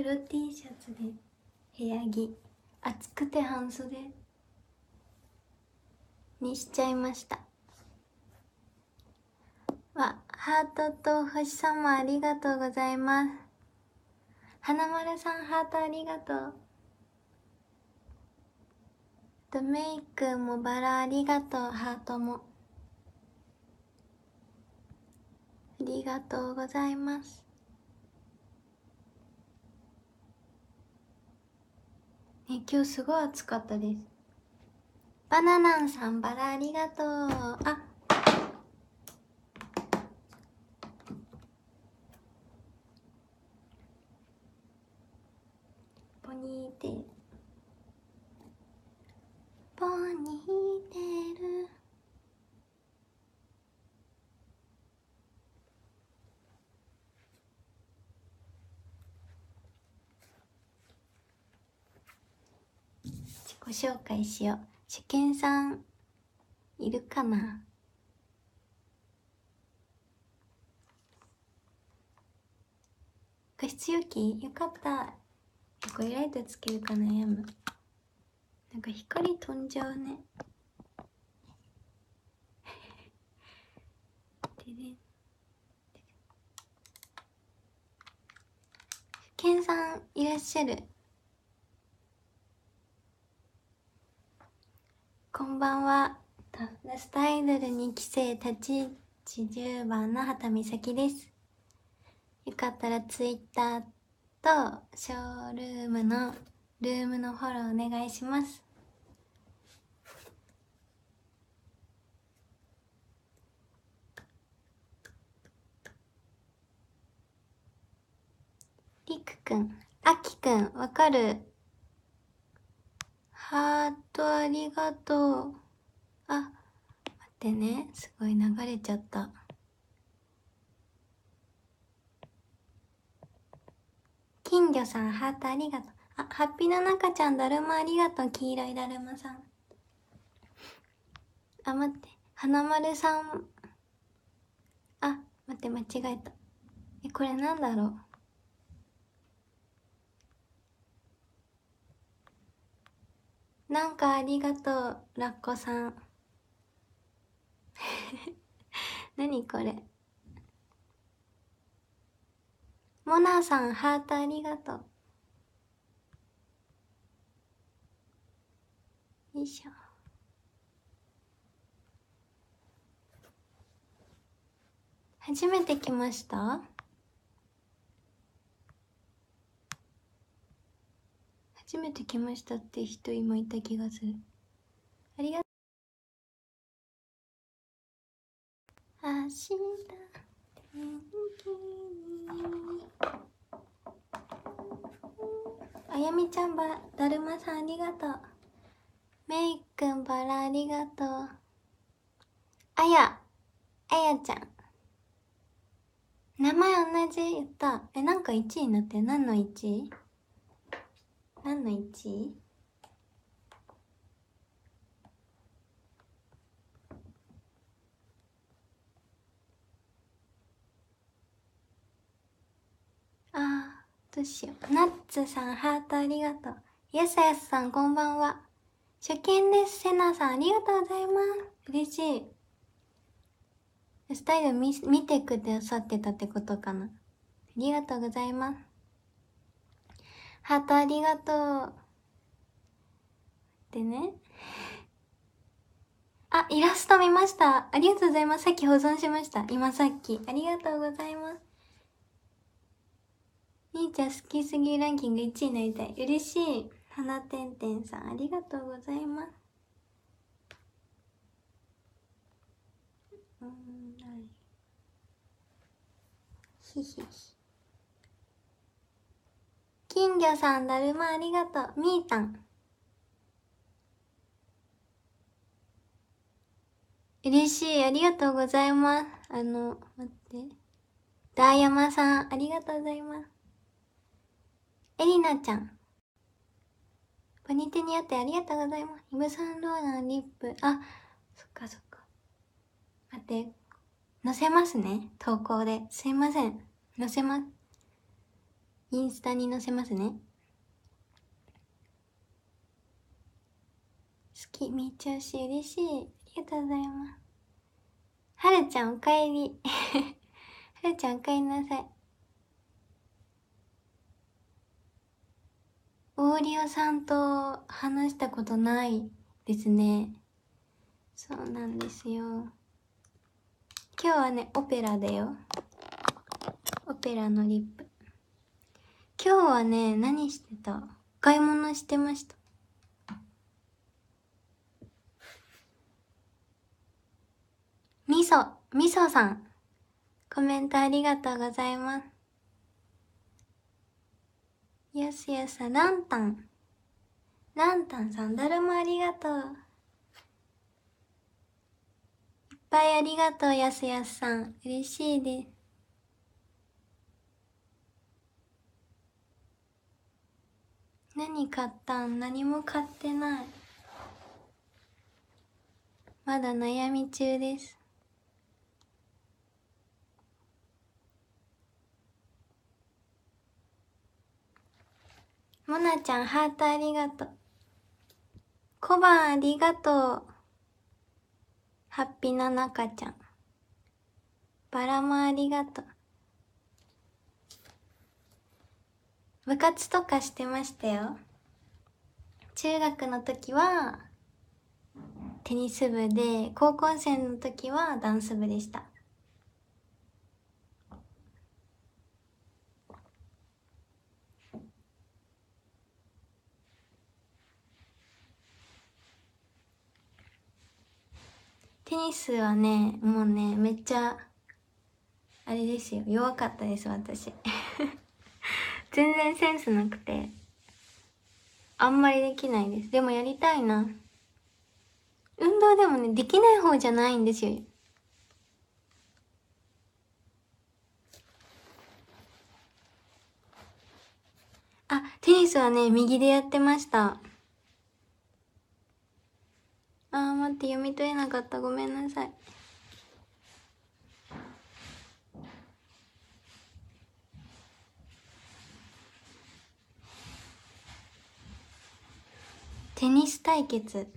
黒 T シャツで部屋着暑くて半袖にしちゃいましたわハートと星様ありがとうございます花丸さんハートありがとうとメイクもバラありがとうハートもありがとうございますね、今日すごい暑かったです。バナナンさん、バラありがとう。あ、ポニーテて。ポニー紹介しよう。初見さん、いるかな加湿容器よかった。これライトつけるか悩む。なんか光飛んじゃうね。ででけんさんいらっしゃる。こんばんは。タフネスタイドル2期生立ち位10番の畑美咲です。よかったらツイッターとショールームのルームのフォローお願いします。りくくん、あきくん、わかるハートありがとう。あ、待ってね。すごい流れちゃった。金魚さん、ハートありがとう。あ、ハッピーな中ちゃん、だるまありがとう。黄色いだるまさん。あ、待って。花丸さん。あ、待って、間違えた。え、これなんだろう。なんかありがとう、ラッコさん。何これ。モナさん、ハートありがとう。よいしょ。初めて来ました初めて来ましたって人今いた気がするありがとう明日天気にあやみちゃんばだるまさんありがとうめいくんばらありがとうあやあやちゃん名前同じ言ったえなんか1位になって何の1位何の位置あーどうしようナッツさんハートありがとうやすやすさんこんばんは初見ですセナさんありがとうございます嬉しいスタイル見見てくださってたってことかなありがとうございますハートありがとう。でね。あ、イラスト見ました。ありがとうございます。さっき保存しました。今さっき。ありがとうございます。兄ちゃん好きすぎランキング1位になりたい。嬉しい。花てんてんさん、ありがとうございます。うん、い。ひひひ。金魚さん、だるまありがとう。みーたん。嬉しい。ありがとうございます。あの、待って。ダイヤマさん、ありがとうございます。えりなちゃん。ポニテにあってありがとうございます。イブサンローランリップ。あ、そっかそっか。待って。載せますね。投稿で。すいません。載せます。インスタに載せますね。好き、めっちゃ嬉しい、嬉しい。ありがとうございます。はるちゃん、おかえり。はるちゃん、おかえりなさい。オーリオさんと話したことないですね。そうなんですよ。今日はね、オペラだよ。オペラのリップ。今日はね、何してた買い物してました。みそ、みそさん。コメントありがとうございます。やすやすランタン。ランタンさん、だるまありがとう。いっぱいありがとう、やすやすさん。嬉しいです。何買ったん何も買ってないまだ悩み中ですもなちゃんハートありがとう小判ありがとうハッピーななかちゃんバラもありがとう部活とかしてましたよ中学の時はテニス部で高校生の時はダンス部でしたテニスはねもうねめっちゃあれですよ弱かったです私 全然センスなくてあんまりできないですでもやりたいな運動でもねできない方じゃないんですよあテニスはね右でやってましたあー待って読み取れなかったごめんなさいテニス対決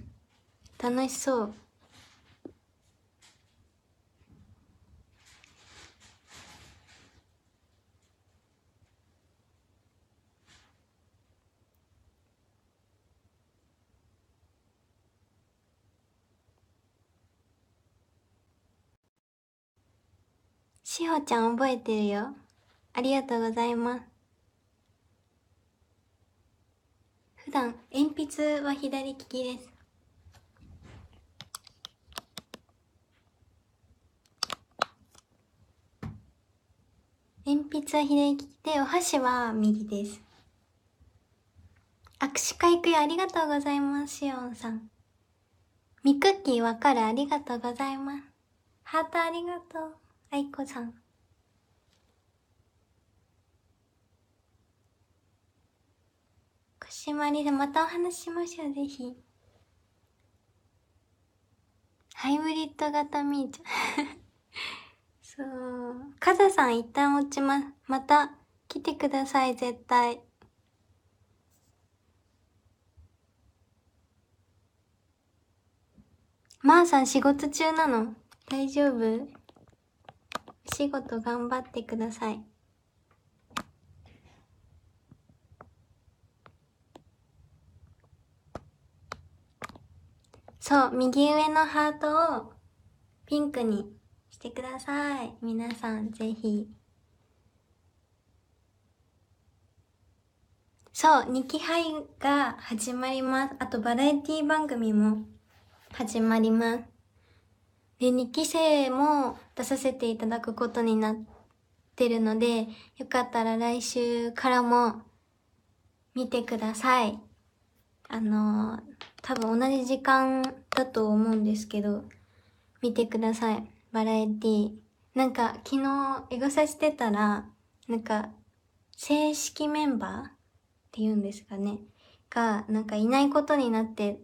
楽しそうしほちゃん覚えてるよありがとうございます普段鉛筆は左利きです鉛筆は左利きでお箸は右です握手会行くよありがとうございますしおんさんみくっきーわかるありがとうございますハートありがとうあいこさん締まりでまたお話ししましょう、ぜひ。ハイブリッド型みーちゃんそう。カズさん一旦落ちます。また来てください、絶対。まー、さん仕事中なの大丈夫お仕事頑張ってください。そう、右上のハートをピンクにしてください。皆さん、ぜひ。そう、2期杯が始まります。あと、バラエティ番組も始まります。で、2期生も出させていただくことになってるので、よかったら来週からも見てください。あのー多分同じ時間だと思うんですけど、見てください。バラエティー。なんか昨日エゴサしてたら、なんか正式メンバーって言うんですかね。が、なんかいないことになって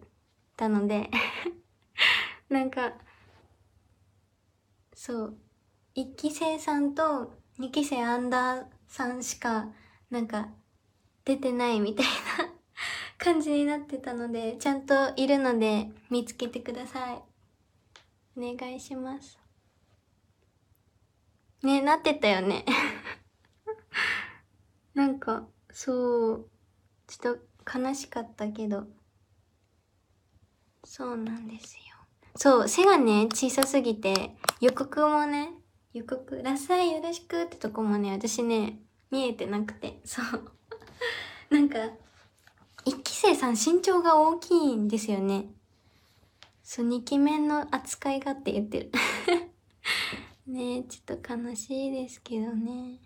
たので なんか、そう、1期生さんと2期生アンダーさんしか、なんか、出てないみたいな感じになってたので、ちゃんといるので見つけてください。お願いします。ね、なってたよね。なんか、そう、ちょっと悲しかったけど、そうなんですよ。そう、背がね、小さすぎて、予告もね、予告、ラサイよろしくってとこもね、私ね、見えてなくて、そう。なんか、生さん身長が大きいんですよね。そう、ニ期面の扱いがって言ってる ねえ、ちょっと悲しいですけどね。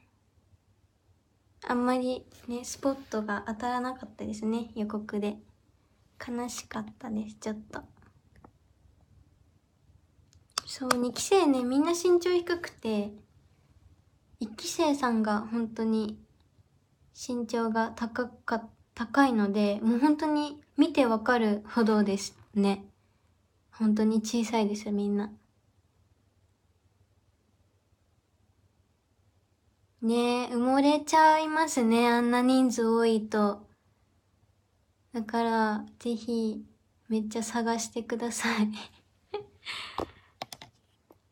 あんまりね、スポットが当たらなかったですね、予告で。悲しかったです、ちょっと。そう、2期生ね、みんな身長低くて、1期生さんが本当に身長が高かっ高いので、もう本当に見てわかるほどですね。本当に小さいですよ、みんな。ねえ、埋もれちゃいますね、あんな人数多いと。だから、ぜひ、めっちゃ探してください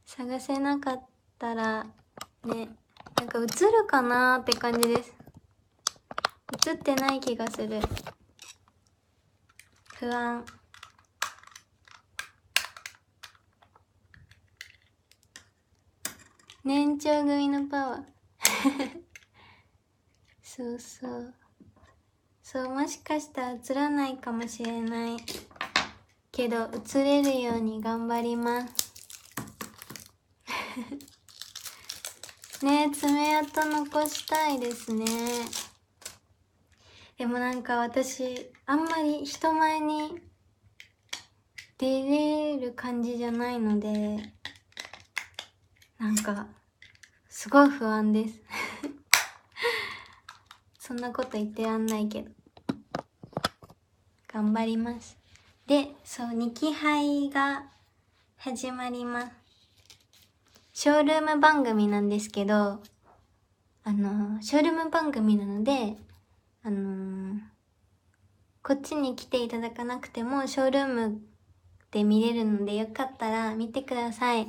探せなかったら、ね、なんか映るかなーって感じです。映ってない気がする不安年長組のパワー そうそうそうもしかしたら映らないかもしれないけど映れるように頑張ります ね爪痕残したいですねでもなんか私あんまり人前に出れる感じじゃないのでなんかすごい不安です そんなこと言ってらんないけど頑張りますでそう2期杯が始まりますショールーム番組なんですけどあのショールーム番組なのであのー、こっちに来ていただかなくても、ショールームで見れるので、よかったら見てください。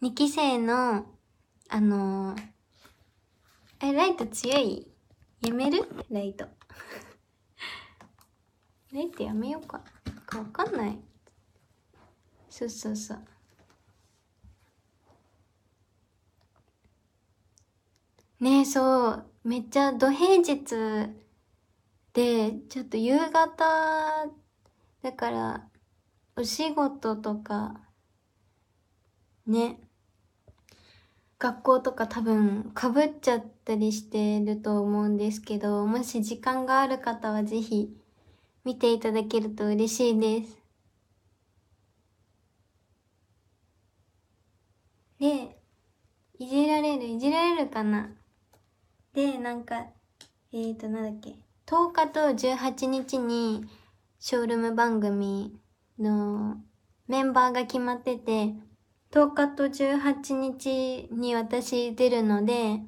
2期生の、あのー、え、ライト強いやめるライト。ライトやめようか。かわかんない。そうそうそう。ねえ、そう。めっちゃ土平日で、ちょっと夕方、だから、お仕事とか、ね、学校とか多分かぶっちゃったりしてると思うんですけど、もし時間がある方は是非見ていただけると嬉しいです。で、いじられる、いじられるかなで、なんか、えっ、ー、と、なんだっけ。10日と18日にショールーム番組のメンバーが決まってて、10日と18日に私出るので、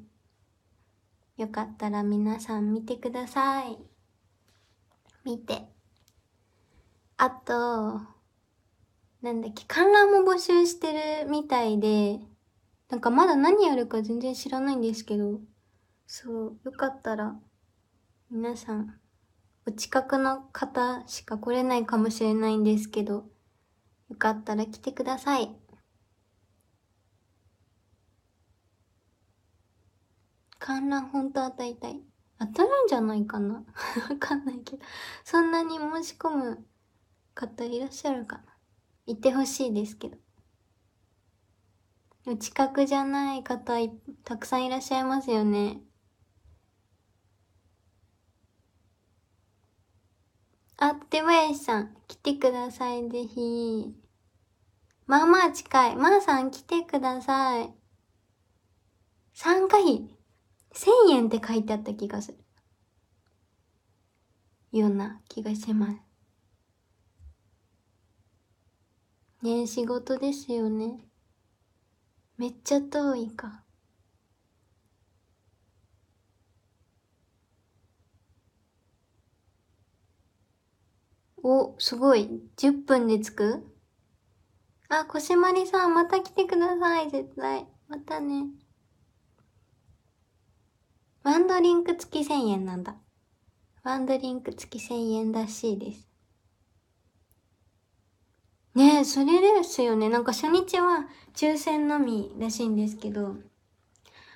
よかったら皆さん見てください。見て。あと、なんだっけ、観覧も募集してるみたいで、なんかまだ何やるか全然知らないんですけど、そう、よかったら皆さん、お近くの方しか来れないかもしれないんですけど、よかったら来てください。観覧本当当たりたい。当たるんじゃないかな わかんないけど。そんなに申し込む方いらっしゃるかな。いてほしいですけど。お近くじゃない方たくさんいらっしゃいますよね。あ、出林さん、来てください、ぜひ。まあまあ近い。まあさん、来てください。参加費、1000円って書いてあった気がする。ような気がします。ねえ、仕事ですよね。めっちゃ遠いか。お、すごい。10分で着くあ、こしまりさん、また来てください、絶対。またね。ワンドリンク付き1000円なんだ。ワンドリンク付き1000円らしいです。ねえ、それですよね。なんか初日は抽選のみらしいんですけど、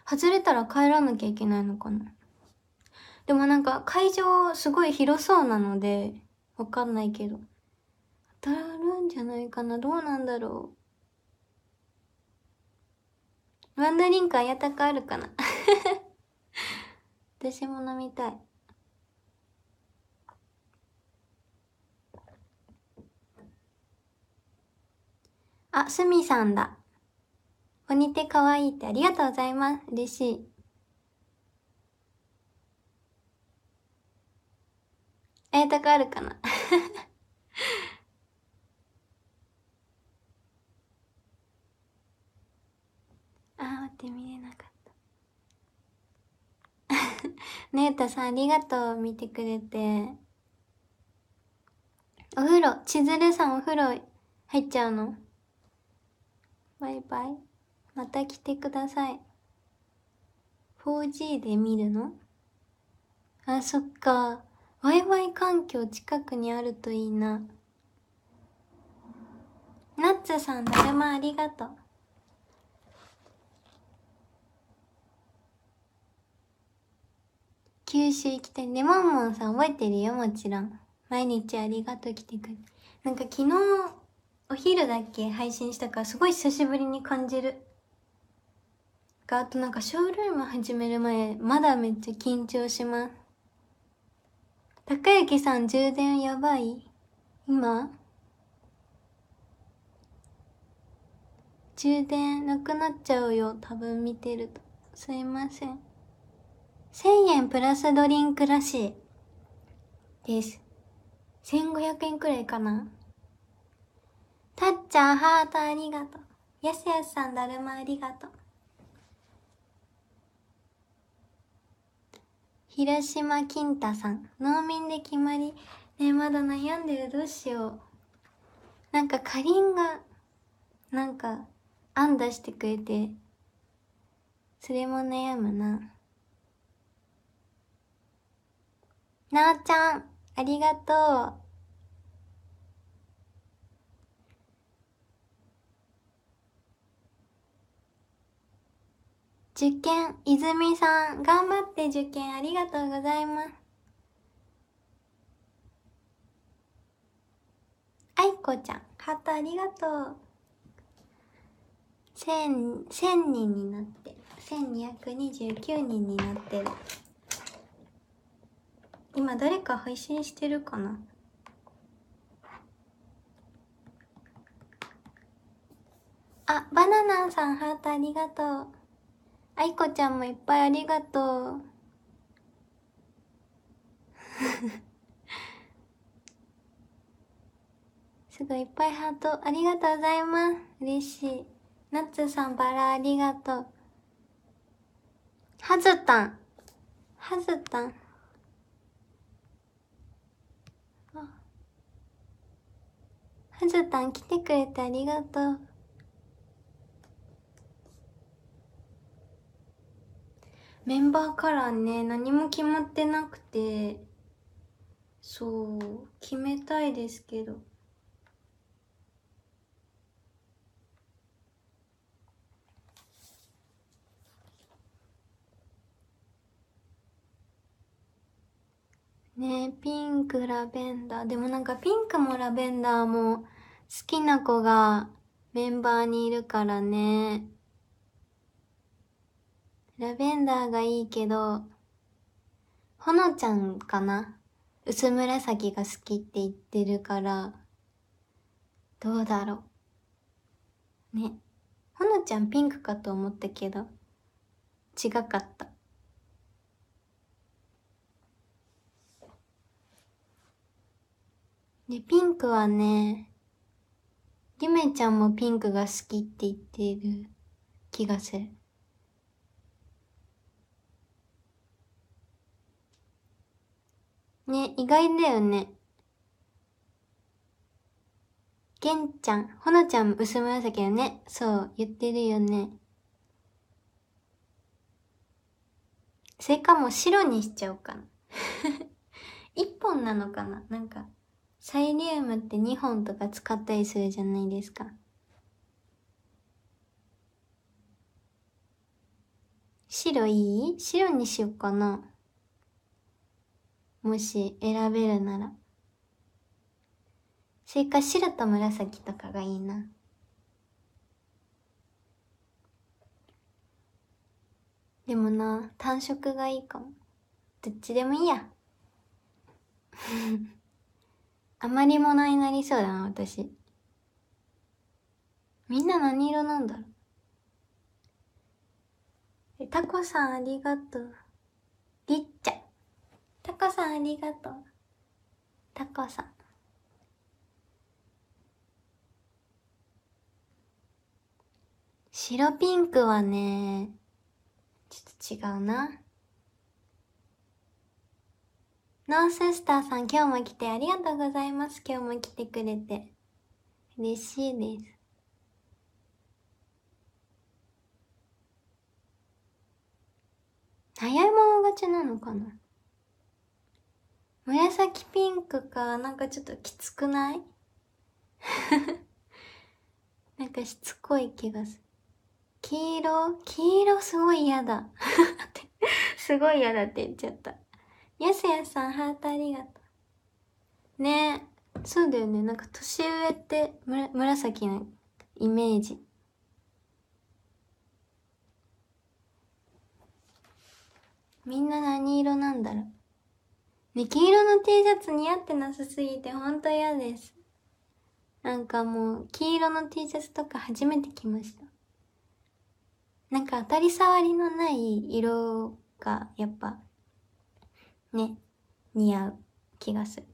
外れたら帰らなきゃいけないのかな。でもなんか会場すごい広そうなので、わかんないけど。当たるんじゃないかなどうなんだろう。ワンダリンクあやたかあるかな 私も飲みたい。あ、すみさんだ。ポニテかわいいってありがとうございます。嬉しい。やりたくあるかな ああ待って見れなかった ねえたさんありがとう見てくれてお風呂千鶴さんお風呂入っちゃうのバイバイまた来てください 4G で見るのあそっかワイワイ環境近くにあるといいな。ナッツさん、だるまありがとう。九州行きたい。ね、もんもんさん覚えてるよ、もちろん。毎日ありがとう来てくれ。なんか昨日、お昼だっけ配信したから、すごい久しぶりに感じる。あとなんかショールーム始める前、まだめっちゃ緊張します。高きさん充電やばい今充電なくなっちゃうよ多分見てるとすいません1000円プラスドリンクらしいです1500円くらいかなたっちゃんハートありがとうやすやすさんだるまありがとう広島金太さん農民で決まりねまだ悩んでるどうしようなんかかりんがなんか案出してくれてそれも悩むななおちゃんありがとう受験、泉さん、頑張って受験ありがとうございます。愛子ちゃん、ハートありがとう。千、千人になってる。千二百二十九人になってる。今誰か配信してるかなあ、バナナンさんハートありがとう。あいこちゃんもいっぱいありがとう。すごいいっぱいハートありがとうございます。嬉しい。なッつさんバラありがとう。はずたん。はずたん。はずたん来てくれてありがとう。メンバーカラーね何も決まってなくてそう決めたいですけどねピンクラベンダーでもなんかピンクもラベンダーも好きな子がメンバーにいるからねラベンダーがいいけど、ほのちゃんかな薄紫が好きって言ってるから、どうだろう。ね。ほのちゃんピンクかと思ったけど、違かった。で、ピンクはね、ゆめちゃんもピンクが好きって言ってる気がする。ね、意外だよね。けんちゃん、ほなちゃんも薄紫よね。そう、言ってるよね。それかも白にしちゃおうかな。一本なのかななんか、サイリウムって二本とか使ったりするじゃないですか。白いい白にしようかな。もし選べるなら。それか白と紫とかがいいな。でもな、単色がいいかも。どっちでもいいや。あまり物になりそうだな、私。みんな何色なんだろう。タコさんありがとう。りっちゃ。タコさんありがとうタコさん白ピンクはねちょっと違うなノーセスターさん今日も来てありがとうございます今日も来てくれて嬉しいです早い者勝ちなのかな紫ピンクか、なんかちょっときつくない なんかしつこい気がする。黄色黄色すごい嫌だ。すごい嫌だって言っちゃった。やすやさん、ハートありがとう。ねそうだよね。なんか年上ってむら紫のイメージ。みんな何色なんだろう。ね、黄色の T シャツ似合ってなさすぎてほんと嫌です。なんかもう、黄色の T シャツとか初めて着ました。なんか当たり障りのない色が、やっぱ、ね、似合う気がする。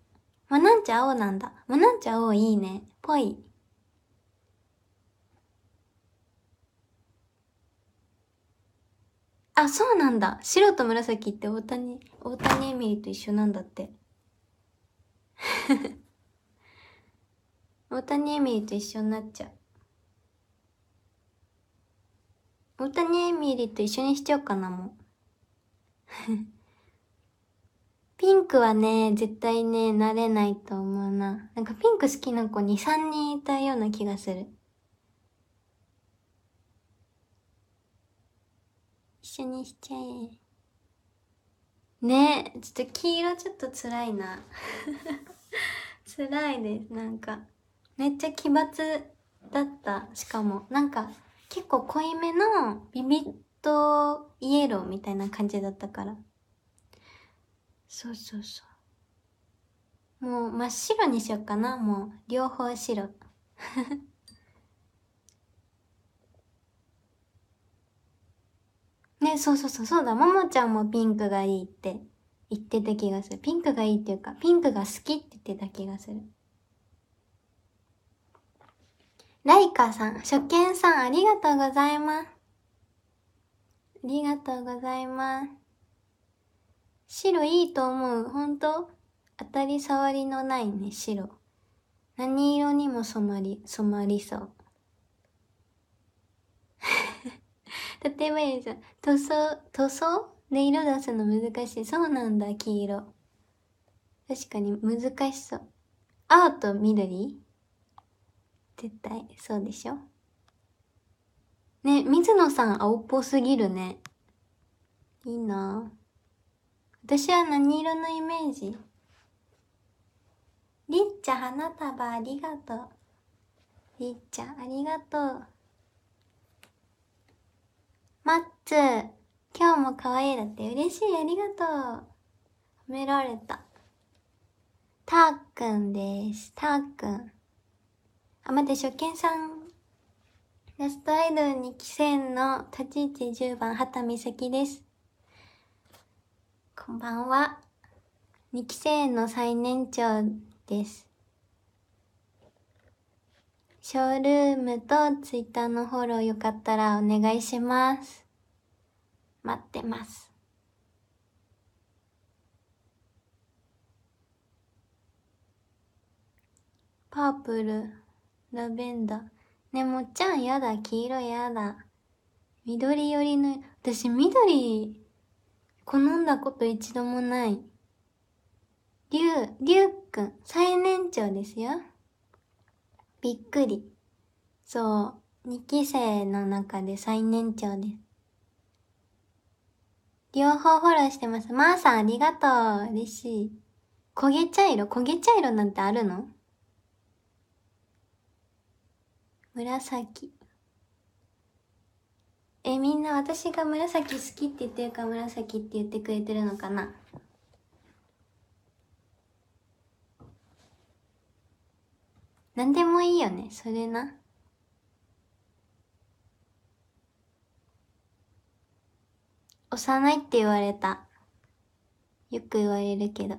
まなんちゃ青なんだ。まなんちゃ青いいね。ぽい。あ、そうなんだ。白と紫って大谷大谷エミリと一緒なんだって 大谷エミリと一緒になっちゃう大谷エミリと一緒にしちゃおうかなもう ピンクはね絶対ねなれないと思うななんかピンク好きな子23人いたような気がする一緒にしちゃえねちょっと黄色ちょっと辛いな 辛いですなんかめっちゃ奇抜だったしかもなんか結構濃いめのビビッドイエローみたいな感じだったからそうそうそうもう真っ白にしよっかなもう両方白 ね、そうそうそう、そうだ、ももちゃんもピンクがいいって言ってた気がする。ピンクがいいっていうか、ピンクが好きって言ってた気がする。ライカさん、初見さん、ありがとうございます。ありがとうございます。白いいと思う。ほんと当たり障りのないね、白。何色にも染まり、染まりそう。縦眉さん、塗装、塗装で色出すの難しい。そうなんだ、黄色。確かに難しそう。青と緑絶対、そうでしょね、水野さん青っぽすぎるね。いいな私は何色のイメージりっちゃ花束ありがとう。りっちゃありがとう。マッツ今日も可愛いだって嬉しい、ありがとう。褒められた。たーくんです。たーくん。あ、待って、初見さん。ラストアイドルに帰生の立ち位置10番、畑美咲です。こんばんは。2期生の最年長です。ショールームとツイッターのフォローよかったらお願いします。待ってます。パープル、ラベンダー。ね、もっちゃんやだ、黄色やだ。緑寄りの、私緑、好んだこと一度もない。りゅう、りゅうくん、最年長ですよ。びっくり。そう、2期生の中で最年長です。両方フォローしてます。まー、あ、さんありがとう。嬉しい。焦げ茶色焦げ茶色なんてあるの紫。え、みんな私が紫好きって言ってるか紫って言ってくれてるのかな何でもいいよね、それな。幼いって言われた。よく言われるけど。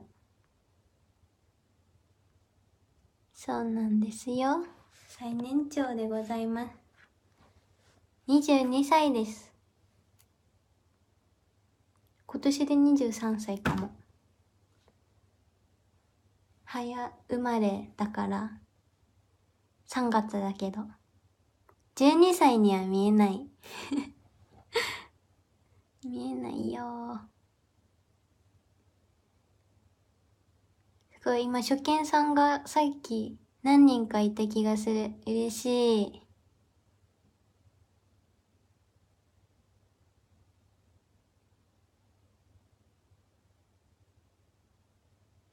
そうなんですよ。最年長でございます。22歳です。今年で23歳かも。早生まれだから3月だけど。12歳には見えない 見えないよすごい、今、初見さんがさっき何人かいた気がする。嬉しい。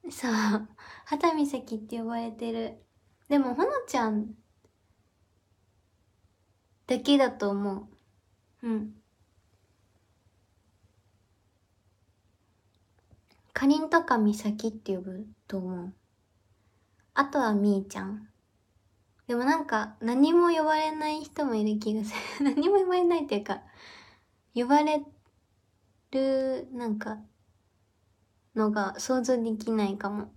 そう。畑岬って呼ばれてる。でもほのちゃんだけだと思ううんかりんとかみさきって呼ぶと思うあとはみーちゃんでもなんか何も呼ばれない人もいる気がする 何も呼ばれないっていうか呼ばれるなんかのが想像できないかも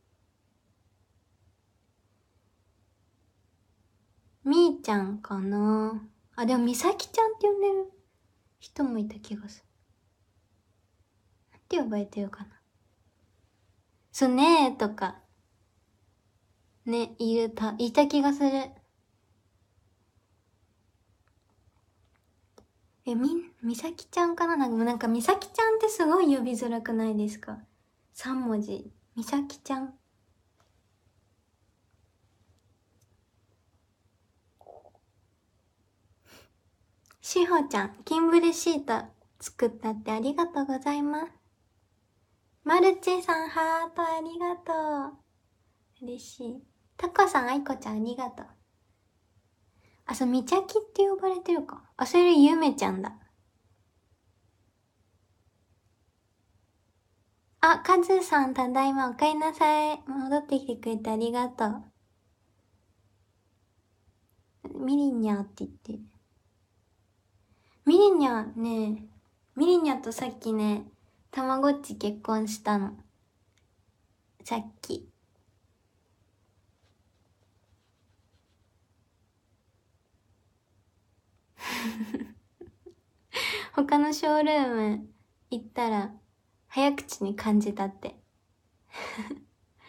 みーちゃんかなあ、でもみさきちゃんって呼んでる人もいた気がする。なんて呼ばれてるかなそうねーとか。ね、いるた、いた気がする。え、み、みさきちゃんかななんか、なんかみさきちゃんってすごい呼びづらくないですか ?3 文字。みさきちゃん。しほちゃん、キンブルシート作ったってありがとうございます。マルチさん、ハートありがとう。嬉しい。タコさん、アイコちゃん、ありがとう。あ、そう、みちゃきって呼ばれてるか。あ、それゆめちゃんだ。あ、カズさん、ただいま、おかえりなさい。戻ってきてくれてありがとう。みりにャーって言ってる。ミリニャね、ミリニャとさっきね、たまごっち結婚したの。さっき。他のショールーム行ったら早口に感じたって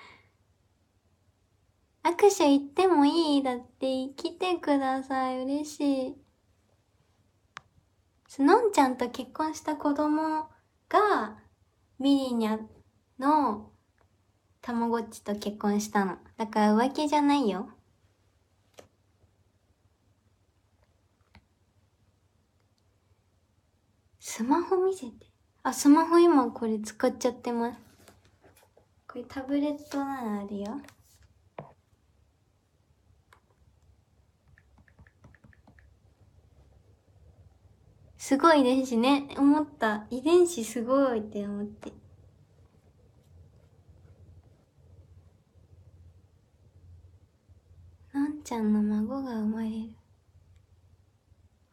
握手行ってもいいだって来てください嬉しいのんちゃんと結婚した子供が、ミリニャのたまごっちと結婚したの。だから浮気じゃないよ。スマホ見せて。あ、スマホ今これ使っちゃってます。これタブレットならあるよ。すごい遺伝子ね。思った。遺伝子すごいって思って。なんちゃんの孫が生まれる。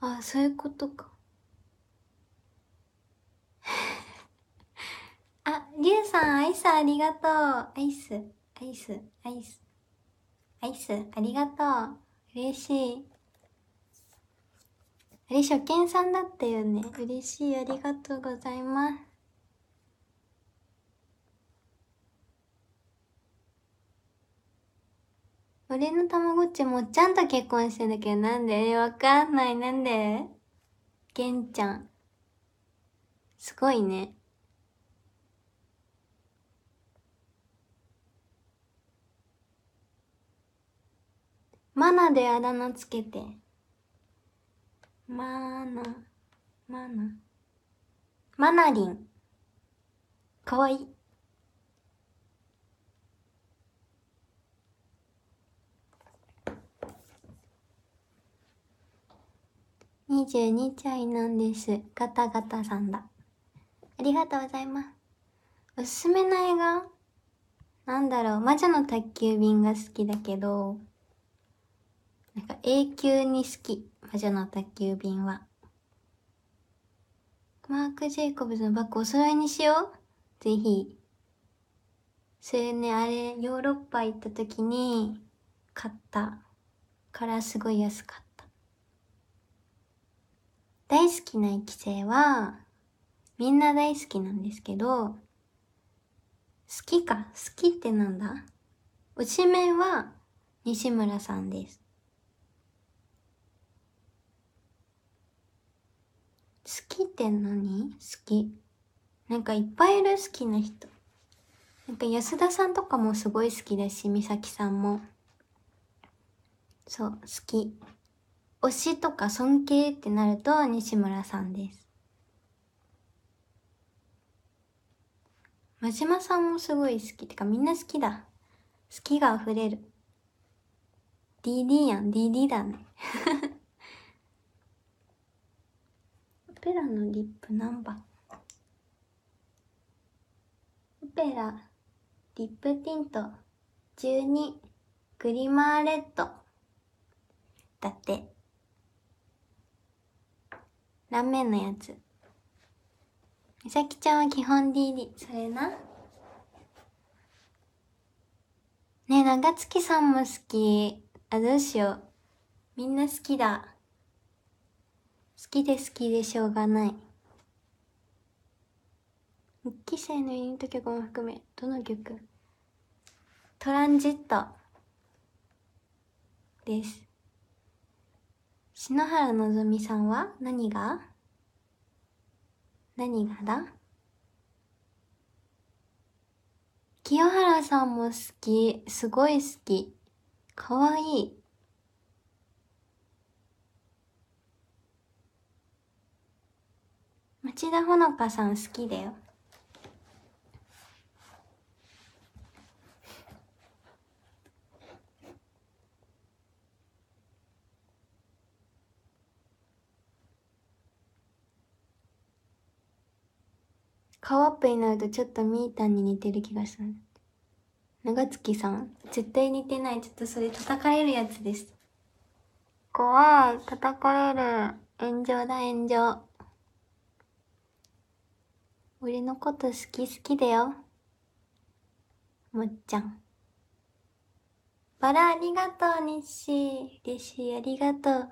ああ、そういうことか。あ、りゅうさん、アイスありがとう。アイス、アイス、アイス。アイス、ありがとう。嬉しい。あれ、初見さんだったよね。嬉しい。ありがとうございます。俺のたまごっちもちゃんと結婚してんだけど、なんでわかんない。なんでげんちゃん。すごいね。マナであだ名つけて。マナ、マナ。マナリン。かわいい。22歳なんです。ガタガタさんだ。ありがとうございます。おすすめの映画なんだろう。魔女の宅急便が好きだけど、なんか永久に好き。魔女の宅急便は。マーク・ジェイコブズのバッグお揃いにしよう。ぜひ。それね、あれ、ヨーロッパ行った時に買ったからすごい安かった。大好きな育成は、みんな大好きなんですけど、好きか、好きってなんだ推しめは西村さんです。好きって何好きなんかいっぱいいる好きな人なんか安田さんとかもすごい好きだし美咲さんもそう好き推しとか尊敬ってなると西村さんです真島さんもすごい好きてかみんな好きだ好きが溢れる DD やん DD だねペラのリップ何番オペラリップティント12グリマーレッドだってラーメンのやつみさきちゃんは基本 DD それなねえ長月さんも好きあどうしようみんな好きだ好きで好きでしょうがない1期生のユニット曲も含めどの曲トランジットです篠原のぞみさんは何が何がだ清原さんも好きすごい好きかわいい町田ほのかさん好きだよ。顔アップになるとちょっとみーたんに似てる気がする。長月さん絶対似てない。ちょっとそれ叩かれるやつです。こは叩かれる。炎上だ炎上。俺のこと好き好きだよ。もっちゃん。バラありがとう、日誌。嬉しい、ありがとう。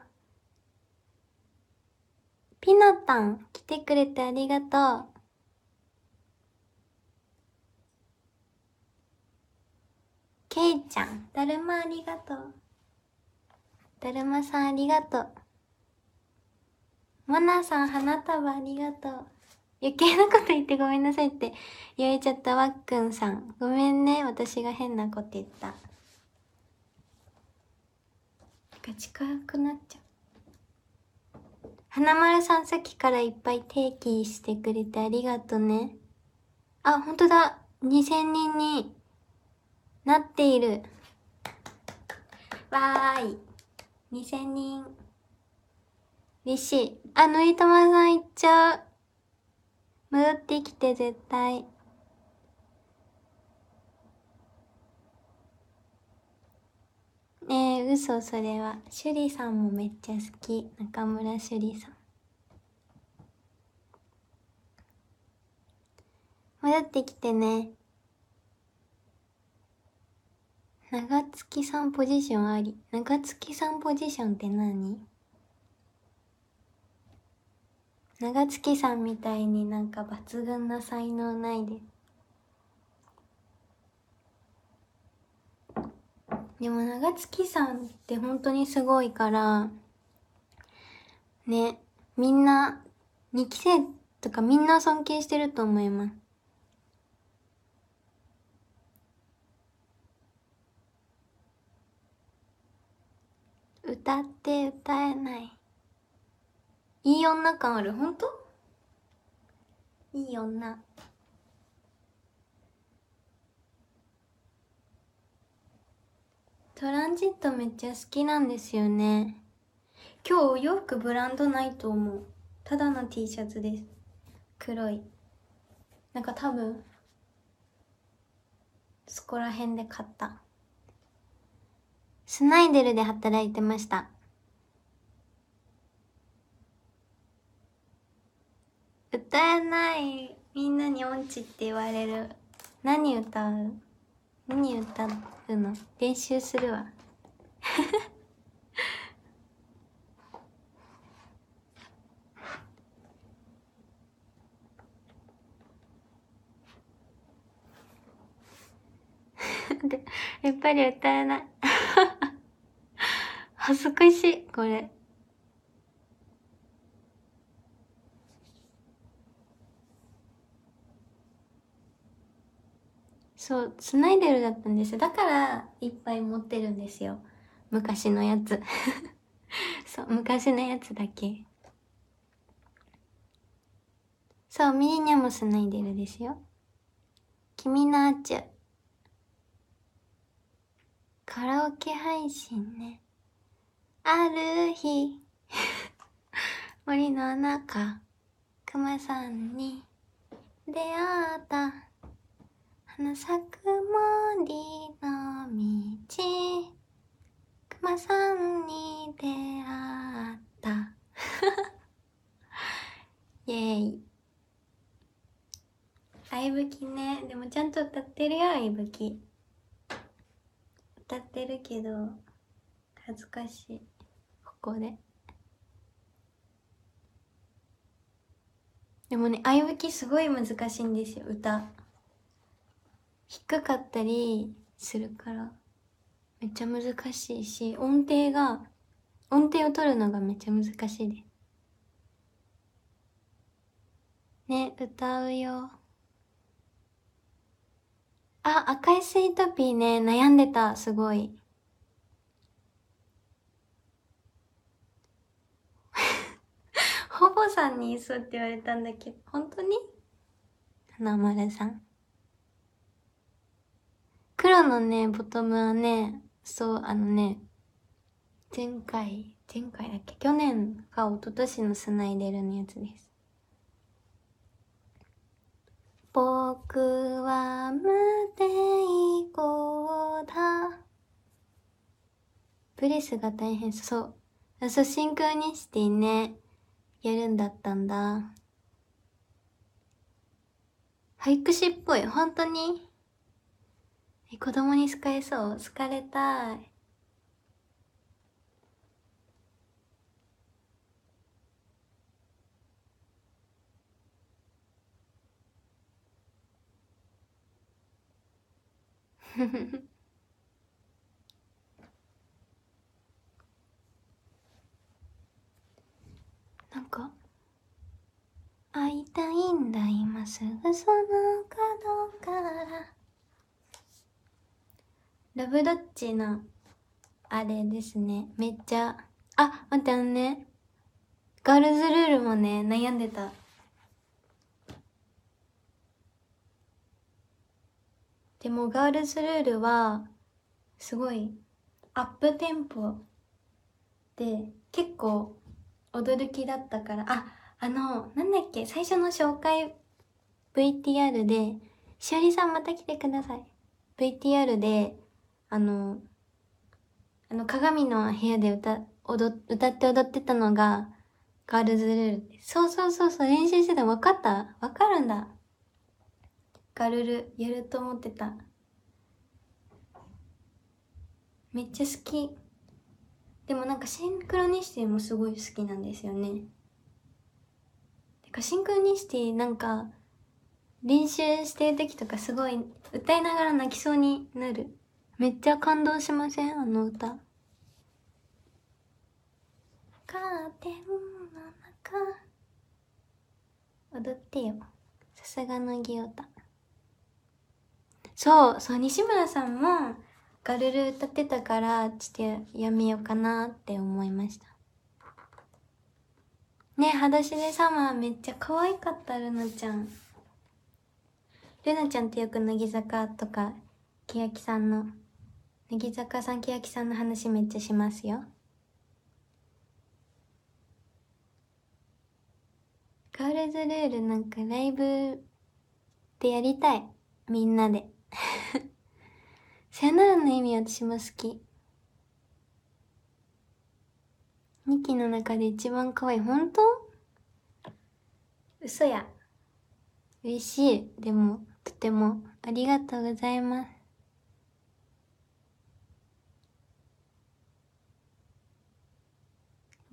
ピノタン、来てくれてありがとう。ケイちゃん、だるまありがとう。だるまさんありがとう。モナさん、花束ありがとう。余計なこと言ってごめんなさいって言われちゃったわっくんさん。ごめんね、私が変なこと言った。なんか近くなっちゃう。花丸さんさっきからいっぱい定期してくれてありがとね。あ、ほんとだ。2000人になっている。わーい。2000人。嬉しい。あ、のりたまさんいっちゃう。戻ってきて絶対ねえ嘘それは趣里さんもめっちゃ好き中村趣里さん戻ってきてね長月さんポジションあり長月さんポジションって何長月さんみたいになんか抜群な才能ないですでも長月さんって本当にすごいからねみんな2期生とかみんな尊敬してると思います歌って歌えないいい女感ある本当いい女トランジットめっちゃ好きなんですよね今日お洋服ブランドないと思うただの T シャツです黒いなんか多分そこら辺で買ったスナイデルで働いてました歌えないみんなに音痴って言われる何歌う何歌うの練習するわ やっぱり歌えない 恥ずかしいこれそうスナイデルだったんですだからいっぱい持ってるんですよ昔のやつ そう昔のやつだけそうミリニャもスナイデルですよ君のあちゅカラオケ配信ねある日 森の中熊さんに出会った花咲く森の道熊さんに出会った イエイあいぶきねでもちゃんと歌ってるよあいぶき歌ってるけど恥ずかしいここででもねあいぶきすごい難しいんですよ歌低かったりするからめっちゃ難しいし音程が音程を取るのがめっちゃ難しいですね歌うよあ赤いスイートピーね悩んでたすごい ほぼさんにいそうって言われたんだけど本当に花丸さん黒のね、ボトムはね、そう、あのね、前回、前回だっけ去年か一昨年のスナイデルのやつです。僕は無抵抗だ。プレスが大変そう。そう、シンクロニシティね、やるんだったんだ。俳句詩っぽい。本当に子供に好かれそう好かれたい なんか会いたいんだ今すぐその角からラブドッチの、あれですね。めっちゃ、あ、待って、あのね、ガールズルールもね、悩んでた。でも、ガールズルールは、すごい、アップテンポで、結構、驚きだったから、あ、あの、なんだっけ、最初の紹介 VTR で、しおりさんまた来てください。VTR で、あの、あの鏡の部屋で歌、踊、歌って踊ってたのが、ガールズルール。そうそうそうそう、練習してた。わかったわかるんだ。ガルル、やると思ってた。めっちゃ好き。でもなんかシンクロニシティもすごい好きなんですよね。てかシンクロニシティなんか練習してる時とかすごい歌いながら泣きそうになる。めっちゃ感動しませんあの歌カーテンの中踊ってよさすがのギオタそうそう西村さんもガルル歌ってたからちょっとやめようかなって思いましたね裸足でサマーめっちゃ可愛かったルナちゃんルナちゃんってよく乃木坂とか欅さんの乃木坂さん欅さんの話めっちゃしますよガールズルールなんかライブでやりたいみんなでさよならの意味私も好き二期の中で一番可愛い本当嘘や嬉しいでもとてもありがとうございます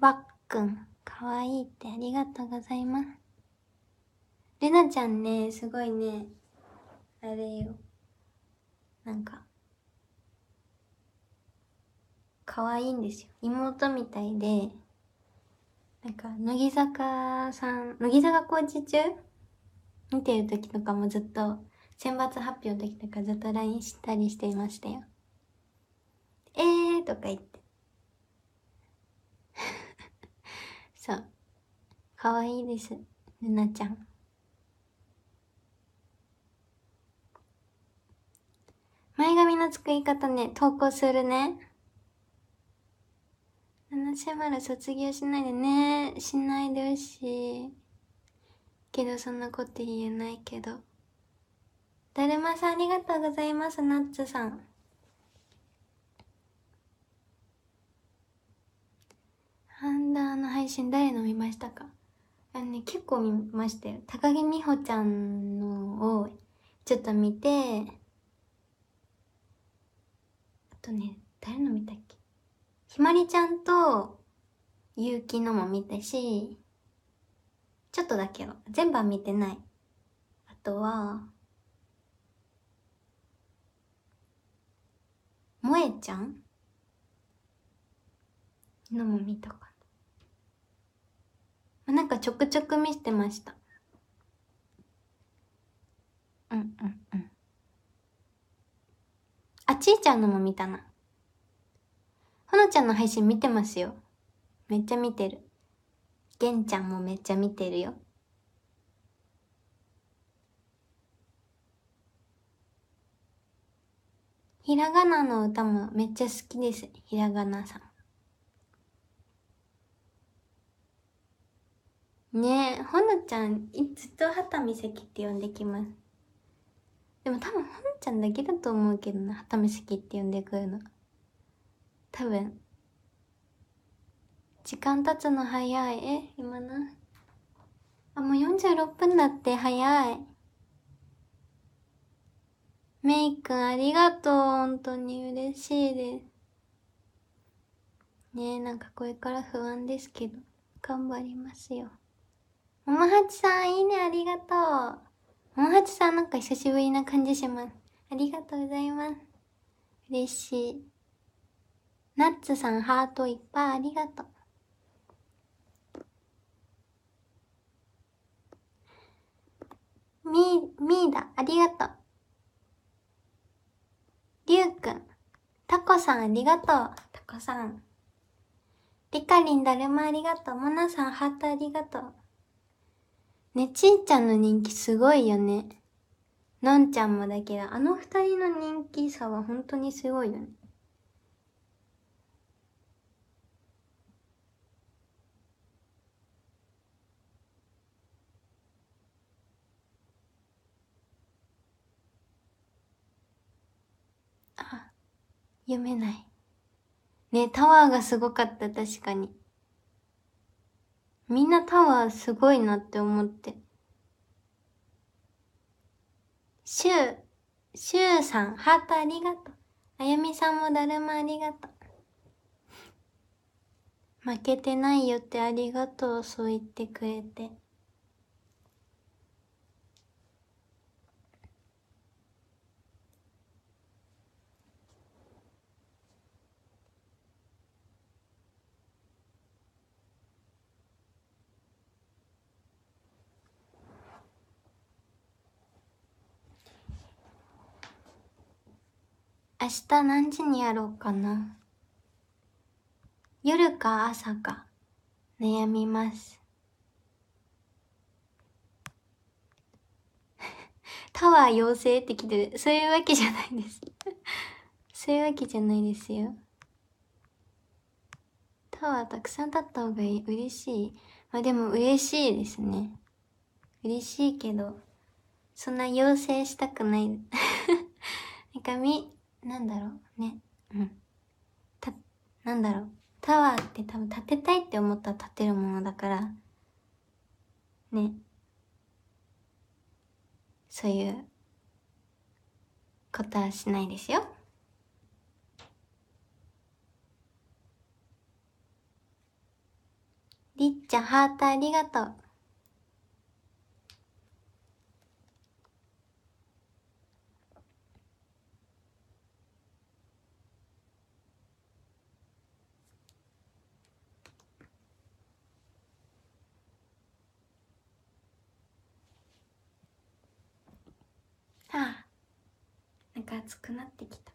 ばっくん、かわいいってありがとうございます。れなちゃんね、すごいね、あれよ。なんか、可愛いんですよ。妹みたいで、なんか、乃木坂さん、乃木坂コーチ中見てる時とかもずっと、選抜発表の時とかずっと LINE したりしていましたよ。えーとか言って。そう。かわいいです。ルナちゃん。前髪の作り方ね、投稿するね。7丸卒業しないでね。しないでほしい。けどそんなこと言えないけど。だるまさんありがとうございます、ナッツさん。ハンダーの配信誰の見ましたかあのね、結構見ましたよ。高木美帆ちゃんのをちょっと見て、あとね、誰の見たっけひまりちゃんと、ゆうきのも見たし、ちょっとだけど、全部は見てない。あとは、萌えちゃんのも見たかなんかちょくちょく見してました。うんうんうん。あ、ちーちゃんのも見たな。ほのちゃんの配信見てますよ。めっちゃ見てる。げんちゃんもめっちゃ見てるよ。ひらがなの歌もめっちゃ好きです。ひらがなさん。ねえほのちゃんずっと畑美咲って呼んできますでも多分ほのちゃんだけだと思うけどな畑美咲って呼んでくるの多分時間経つの早いえ今なあもう46分だって早いメイくんありがとう本当に嬉しいですねえなんかこれから不安ですけど頑張りますよ。ももはちさん、いいね、ありがとう。ももはちさん、なんか久しぶりな感じします。ありがとうございます。嬉しい。ナッツさん、ハートいっぱいありがとう。み、みーだ、ありがとう。りゅうくん。たこさん、ありがとう。たこさん。りかりん、だるま、ありがとう。もなさん、ハート、ありがとう。ねちんちゃんの人気すごいよねのんちゃんもだけどあの二人の人気さは本当にすごいよねあ読めないねタワーがすごかった確かにみんなタワーすごいなって思って。シュー、シューさん、ハートありがとう。あゆみさんもだるまありがとう。負けてないよってありがとう、そう言ってくれて。明日何時にやろうかな。夜か朝か悩みます。タワー妖精って来てる。そういうわけじゃないです そういうわけじゃないですよ。タワーたくさん立った方がいい。嬉しい。まあでも嬉しいですね。嬉しいけど、そんな要請したくない。なんかみ、なんだろうねうんたなんだろうタワーって多分建てたいって思ったら建てるものだからねそういうことはしないですよりっちゃんハートありがとうが熱くなってきた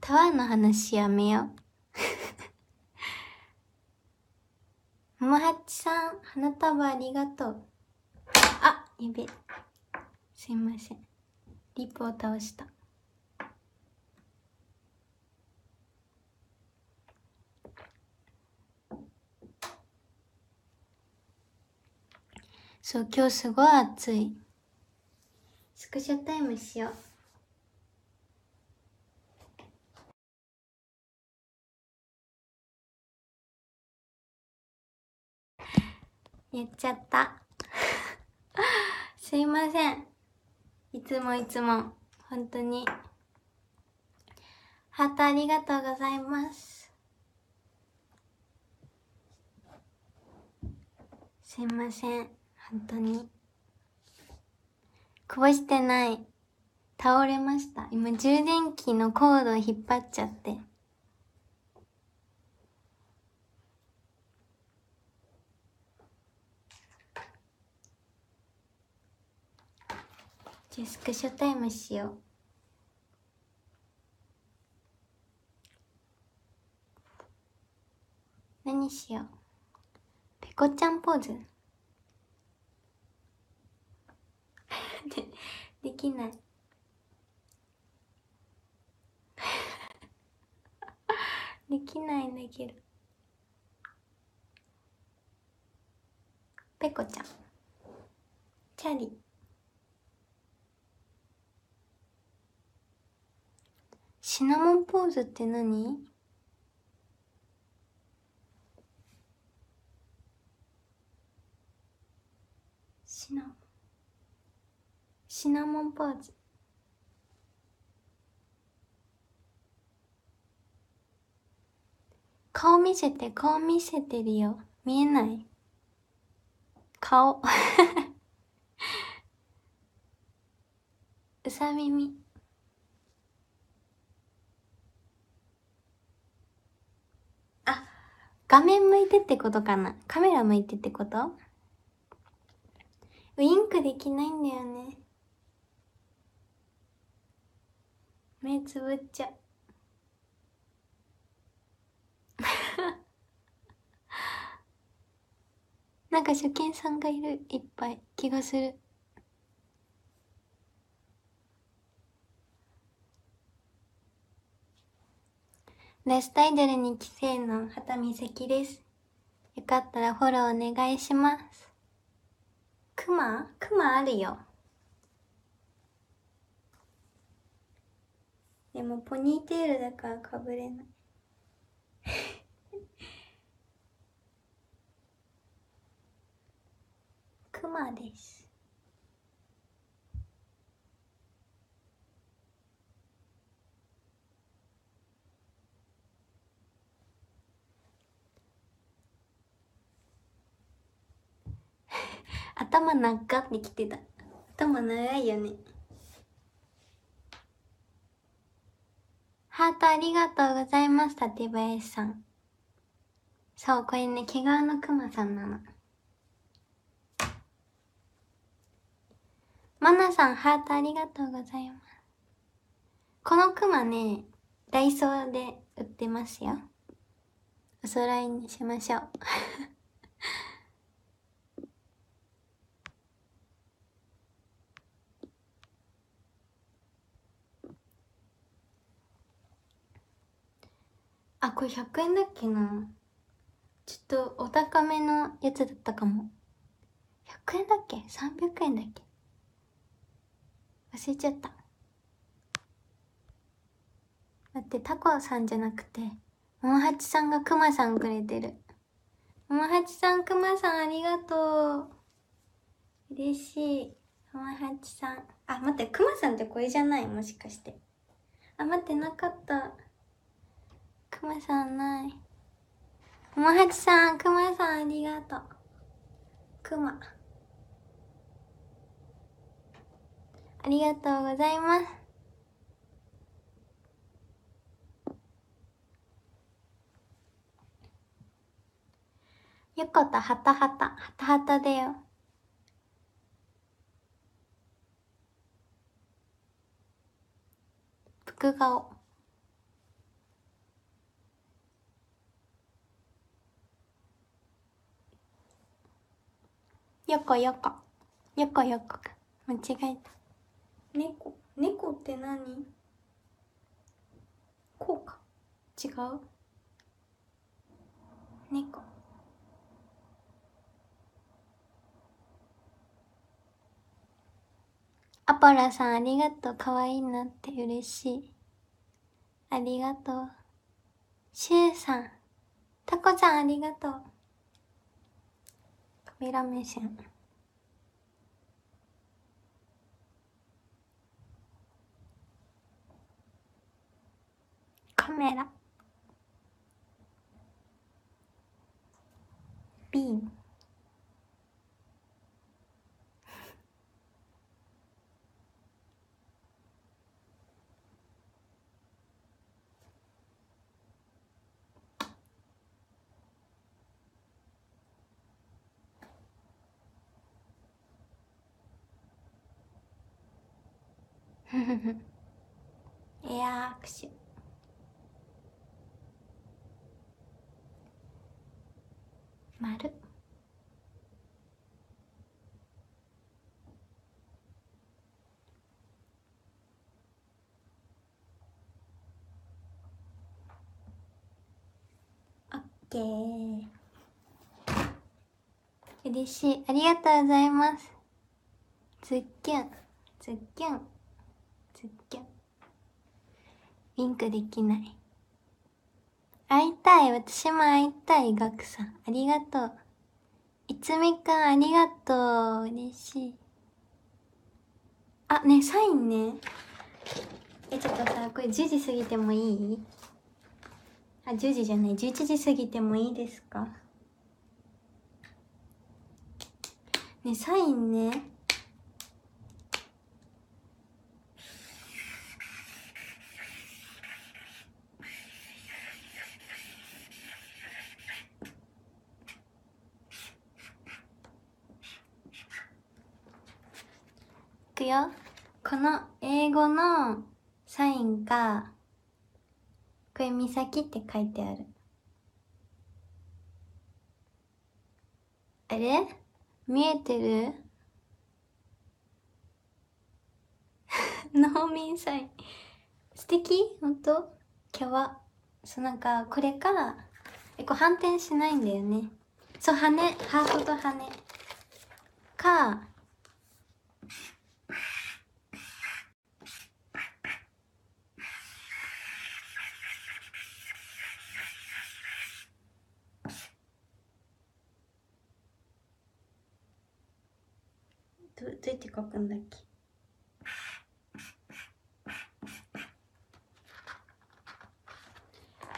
タワーの話やめよう。ももはちさん、花束ありがとう。あ、やべ。すいません。リップを倒した。そう、今日すごい暑い。スクショタイムしよう。やっちゃった。すいません。いつもいつも、本当に。ハートありがとうございます。すいません。本当に。こぼしてない。倒れました。今、充電器のコードを引っ張っちゃって。じゃあ、スクショタイムしよう。何しよう。ペコちゃんポーズできない できないんだけどペコちゃんチャリシナモンポーズって何シナモンシナモンポーチ顔見せて顔見せてるよ見えない顔 うさ耳あ画面向いてってことかなカメラ向いてってことウインクできないんだよね目つぶっちゃ なんか初見さんがいるいっぱい気がするレスタイドルに帰省の畑美咲ですよかったらフォローお願いしますクマクマあるよでもポニーテールだからかぶれない クマです 頭長ってきてた頭長いよねハートありがとうございました、ティブしスさん。そう、これね、毛皮のくまさんなの。マナさん、ハートありがとうございます。このくまね、ダイソーで売ってますよ。お揃いにしましょう。あこれ100円だっけなちょっとお高めのやつだったかも100円だっけ300円だっけ忘れちゃった待ってタコさんじゃなくてモンハチさんがクマさんくれてるモンハチさんクマさんありがとう嬉しいモンハチさんあ待ってクマさんってこれじゃないもしかしてあ待ってなかったくまさんない。もはちさん、くまさんありがとう。くま。ありがとうございます。よかった、はたはた、はたはただよ。ぷく顔。よこよこ。よこよこか。間違えた。猫。猫って何こうか。違う猫。アポラさんありがとう。かわいいなって嬉しい。ありがとう。シュウさん。タコさんありがとう。メラ目線カメラビームエア握手丸オッケー嬉しいありがとうございますズッキュンズッキュンすっげウィンクできない会いたい私も会いたいガクさんありがとういつみくんありがとう嬉しいあねサインねえちょっとさこれ10時過ぎてもいいあ10時じゃない11時過ぎてもいいですかねサインねくよ。この英語のサインが、これ、美咲って書いてある。あれ見えてる 農民サイン。素敵本当キャは。そう、なんか、これか、え、こう反転しないんだよね。そう、羽。ハートと羽。か、いて書くんだっけ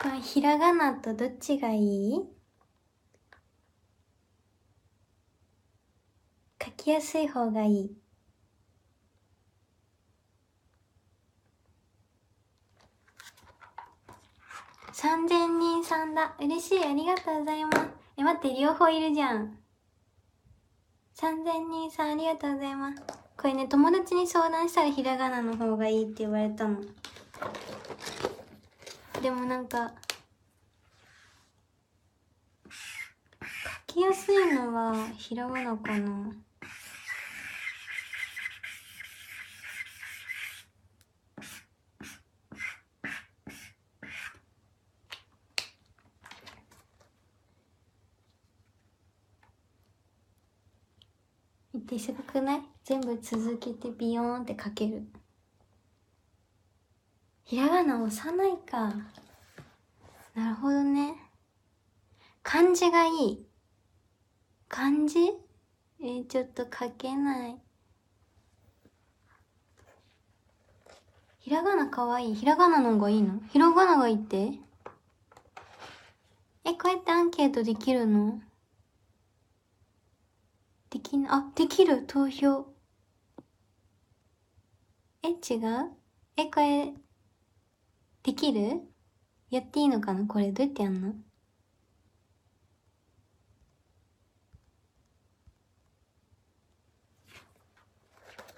これひらがなとどっちがいい書きやすい方がいい3000人さんだ嬉しいありがとうございますえ待って両方いるじゃん3000人さんありがとうございます。これね、友達に相談したらひらがなの方がいいって言われたの。でもなんか、書きやすいのはひらがなかな。ってすごくない全部続けてビヨーンって書けるひらがな押さないかなるほどね漢字がいい漢字えー、ちょっと書けないひらがなかわいいひらがなの方がいいのひらがながいいってえこうやってアンケートできるのできな、あ、できる投票。え、違うえ、これ、できるやっていいのかなこれ、どうやってやんの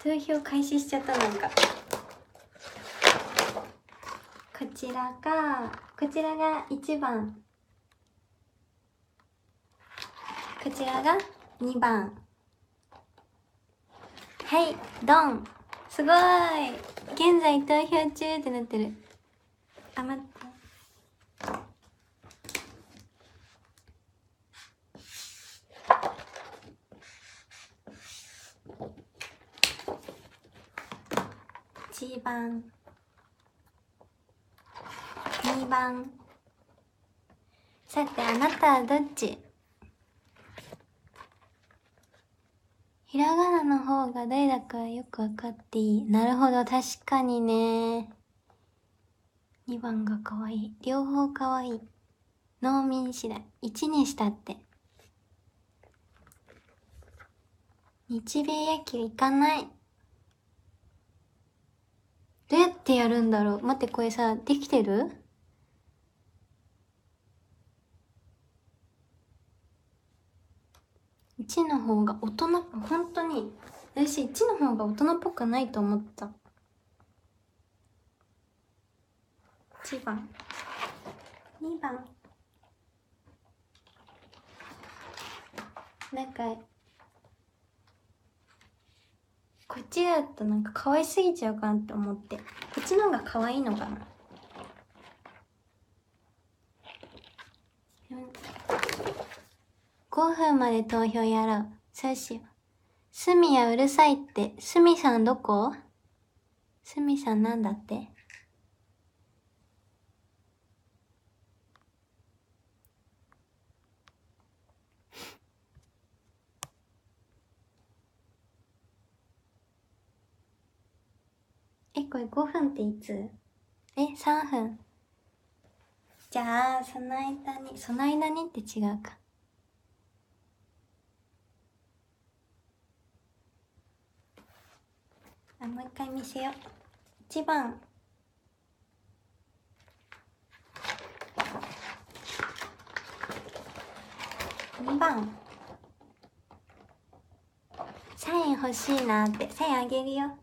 投票開始しちゃったなんかこちらがこちらが1番こちらが2番はいドンすごい現在投票中ってなってるあ待って1番2番さてあなたはどっちひらがなの方が誰だかよくわかっていい。なるほど、確かにね。2番が可愛い。両方可愛い。農民次第。1にしたって。日米野球行かない。どうやってやるんだろう待って、これさ、できてる1の方が大人本当に私1の方が大人っぽくないと思った1番2番なんかこっちだとなんか可愛すぎちゃうかなって思ってこっちの方が可愛いのかな5分まで投票やろう。そうしよう。すみやうるさいって、すみさんどこすみさんなんだってえ、これ5分っていつえ、3分。じゃあ、その間に、その間にって違うか。あもう一回見せよう1番2番サイン欲しいなってサインあげるよ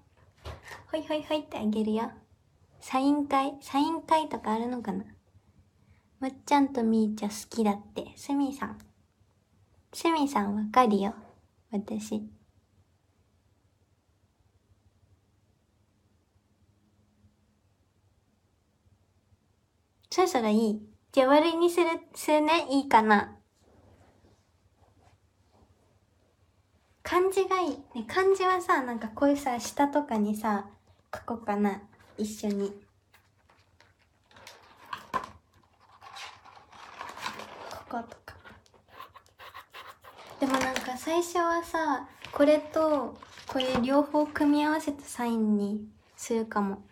ほいほいほいってあげるよサイン会サイン会とかあるのかなむっちゃんとみーちゃん好きだってすみさんすみさんわかるよ私そろそろいいじゃあ終わにする、するね。いいかな。漢字がいい。ね、漢字はさ、なんかこういうさ、下とかにさ、書こうかな。一緒に。こことか。でもなんか最初はさ、これとこれ両方組み合わせたサインにするかも。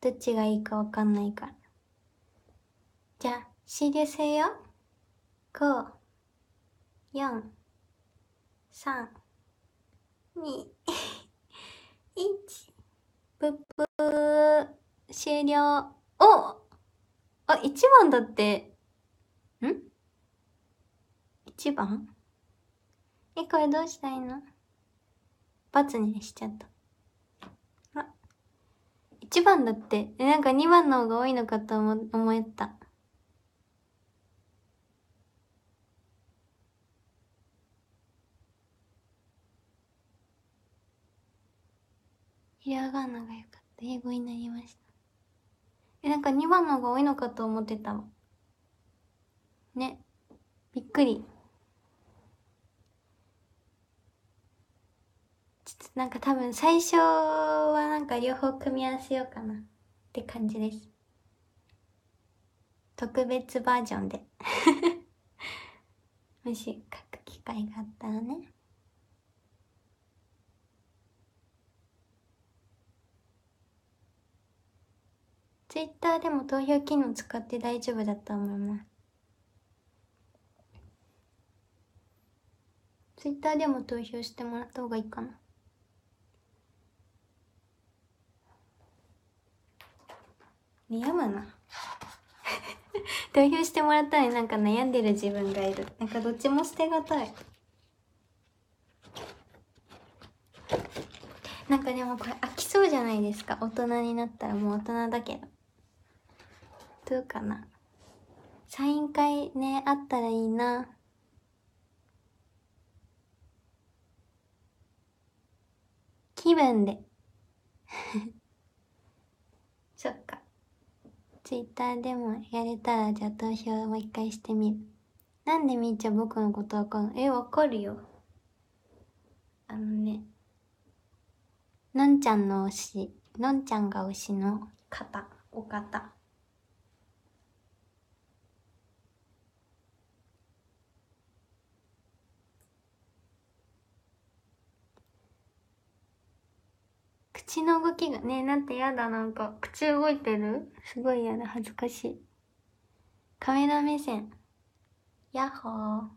どっちがいいかわかんないから。자시계세요 5, 4, 3, 2, 1, 뿌뿌終了。おあ、1番だって。ん ?1 番え、これどうしたいの×にしちゃった。1番だって。なんか2番の方が多いのかと思思った。ひらがなが良かった英語になりましたえなんか2番の方が多いのかと思ってたねびっくりちょっとなんか多分最初はなんか両方組み合わせようかなって感じです特別バージョンで もし書く機会があったらねツイッターでも投票機能使って大丈夫だと思いますツイッターでも投票してもらった方がいいかな悩むな投票してもらったらなんか悩んでる自分がいるなんかどっちも捨てがたいなんかでもこれ飽きそうじゃないですか大人になったらもう大人だけどどうかなサイン会ね、あったらいいな。気分で。そっか。ツイッターでもやれたら、じゃあ投票もう一回してみる。なんでみーちゃん僕のこと分かんないえ、分かるよ。あのね、のんちゃんの推し、のんちゃんが推しの方、お方。口の動きがね、なんてやだ、なんか。口動いてるすごいやだ、恥ずかしい。カメラ目線。やっほー。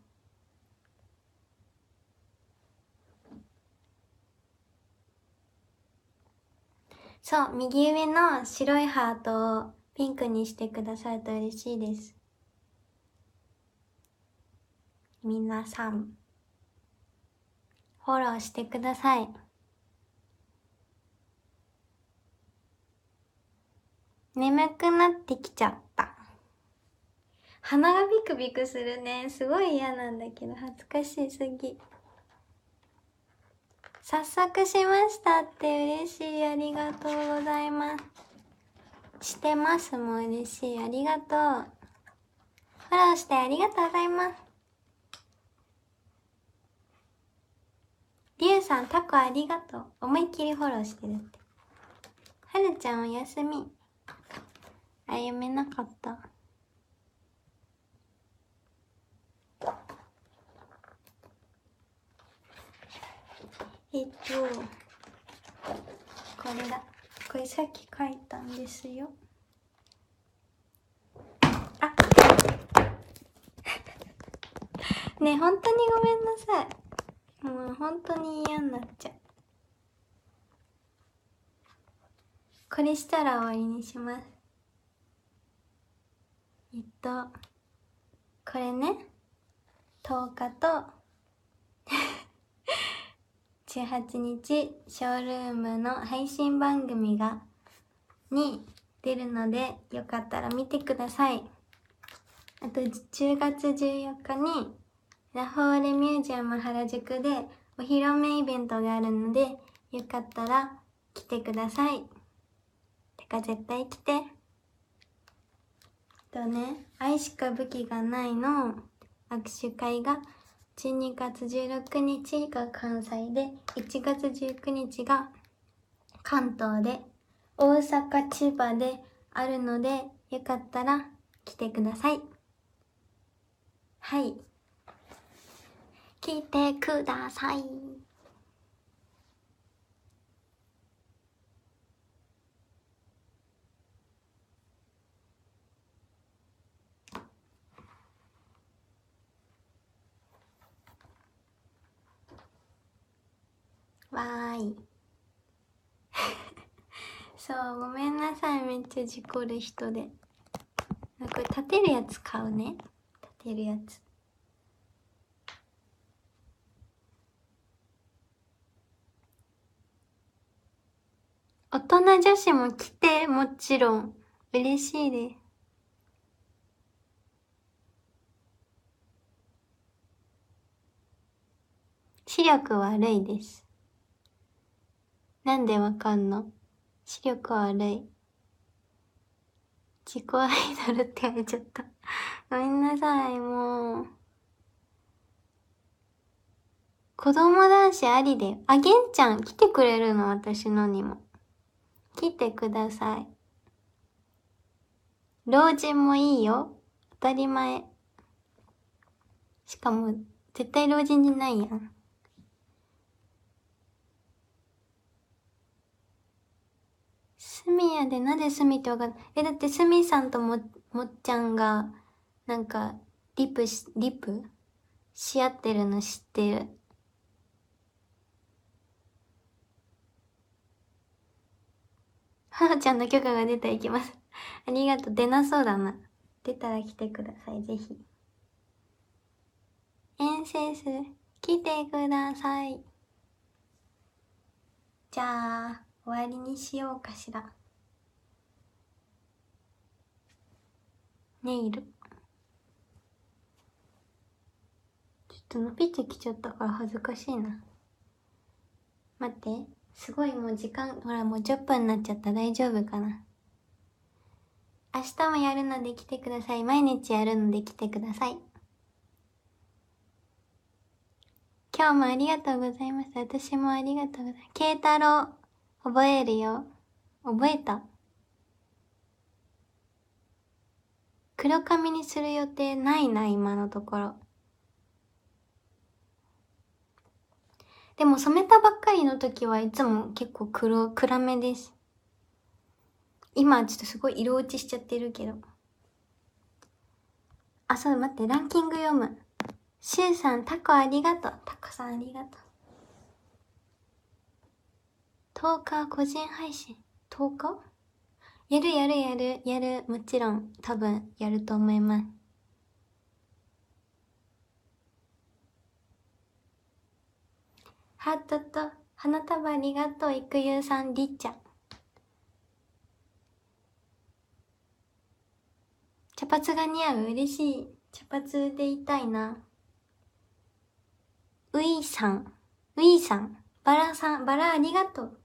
そう、右上の白いハートをピンクにしてくださると嬉しいです。皆さん、フォローしてください。眠くなってきちゃった。鼻がビクビクするね。すごい嫌なんだけど、恥ずかしすぎ。早速しましたって嬉しい。ありがとうございます。してますも嬉しい。ありがとう。フォローしてありがとうございます。りゅうさん、タコありがとう。思いっきりフォローしてるって。はるちゃんおやすみ。歩めなかったえっとこれだこれさっき書いたんですよあ ね本当にごめんなさいもう本当に嫌になっちゃうこれしたら終わりにしますとこれね10日と18 日ショールームの配信番組がに出るのでよかったら見てくださいあと10月14日にラフォーレミュージアム原宿でお披露目イベントがあるのでよかったら来てくださいてか絶対来てとね「愛しか武器がない」の握手会が12月16日が関西で1月19日が関東で大阪千葉であるのでよかったら来てくださいはい来てくださいわーい そうごめんなさいめっちゃ事故る人でこれ立てるやつ買うね立てるやつ大人女子も来てもちろん嬉しいです視力悪いです。なんでわかんの視力悪い。自己アイドルって言われちゃった。ごめんなさい、もう。子供男子ありで。あ、げんちゃん来てくれるの私のにも。来てください。老人もいいよ。当たり前。しかも、絶対老人じゃないやん。すみやでなぜすみとが、え、だってすみさんとも、もっちゃんが、なんか、リップし、リップし合ってるの知ってる。はなちゃんの許可が出たら行きます。ありがとう。出なそうだな。出たら来てください、ぜひ。遠征する。来てください。じゃあ、終わりにしようかしら。ネイルちょっと伸びてきちゃったから恥ずかしいな待ってすごいもう時間ほらもう10分になっちゃった大丈夫かな明日もやるので来てください毎日やるので来てください今日もありがとうございます私もありがとうございます慶太郎覚えるよ覚えた黒髪にする予定ないな、今のところ。でも染めたばっかりの時はいつも結構黒、暗めです。今ちょっとすごい色落ちしちゃってるけど。あ、そう、待って、ランキング読む。シュうさん、タコありがとう。タコさんありがとう。10日個人配信。10日やるやるやるやるもちろん多分やると思いますハートと花束ありがとう育優さんりっちゃん茶髪が似合う嬉しい茶髪でいたいなういさんういさんバラさんバラありがとう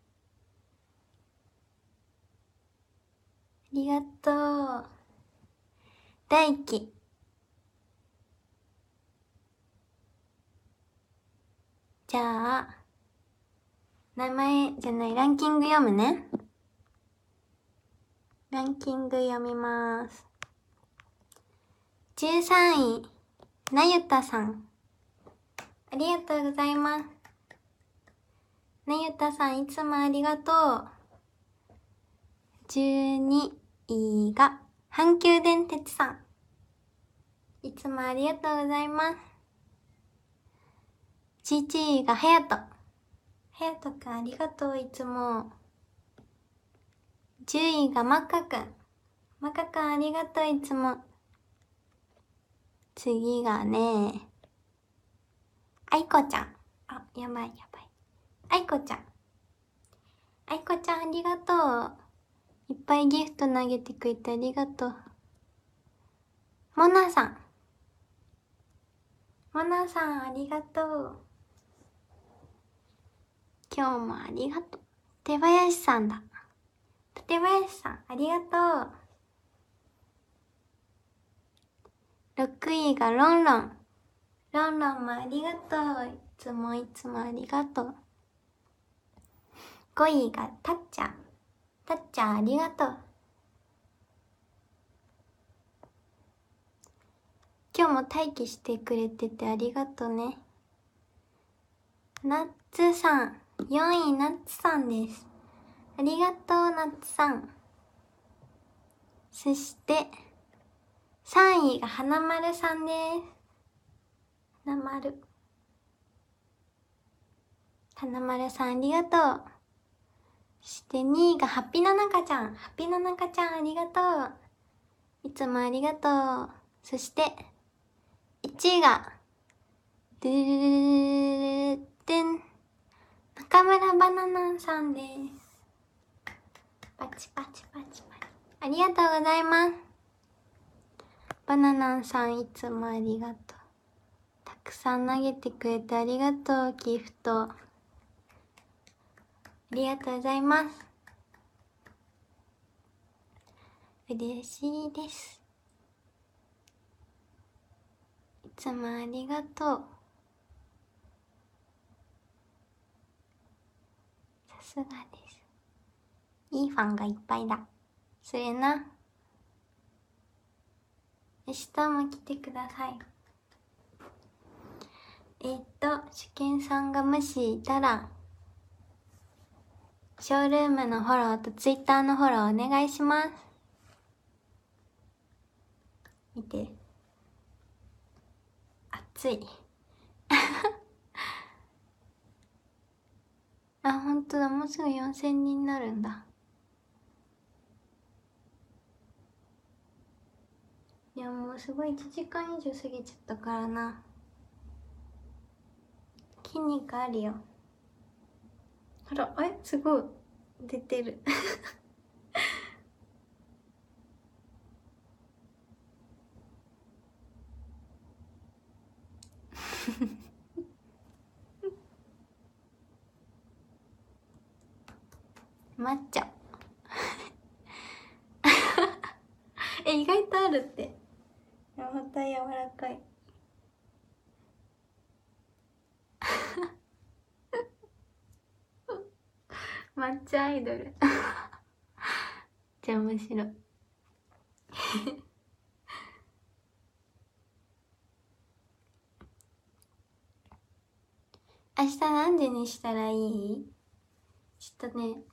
ありがとう。大輝。じゃあ、名前じゃない、ランキング読むね。ランキング読みます。13位、なゆたさん。ありがとうございます。なゆたさん、いつもありがとう。12、いいが、阪急電鉄さん。いつもありがとうございます。ちいちいが、はやと。はやとくんありがとう、いつも。10位が、まっかくん。まっかくんありがとう、いつも。次がね、あいこちゃん。あ、やばいやばい。あいこちゃん。あいこちゃんありがとう。いっぱいギフト投げてくれてありがとう。モナさん。モナさん、ありがとう。今日もありがとう。手林さんだ。手林さん、ありがとう。6位がロンロン。ロンロンもありがとう。いつもいつもありがとう。5位がたっちゃん。たっちゃんありがとう。今日も待機してくれててありがとうね。ナッツさん、4位ナッツさんです。ありがとう、ナッツさん。そして、3位が花丸さんです。花丸。花丸さんありがとう。そして2位がハッピーななかちゃん。ハッピーななかちゃん、ありがとう。いつもありがとう。そして、1位が、でーでん。中村バナナさんです。パチパチパチパチ。ありがとうございます。バナナさん、いつもありがとう。たくさん投げてくれてありがとう、ギフト。ありがとうございます。嬉しいです。いつもありがとう。さすがです。いいファンがいっぱいだ。それな。明日も来てください。えっと、主見さんがもしいたら、ショールームのフォローとツイッターのフォローお願いします。見て。暑い。あ、ほんとだ。もうすぐ4000人になるんだ。いや、もうすごい1時間以上過ぎちゃったからな。筋肉あるよ。あらえすごい出てる抹茶え意外とあるってまた柔らかい抹茶アイドル じゃあ面白い 明日何時にしたらいいちょっとね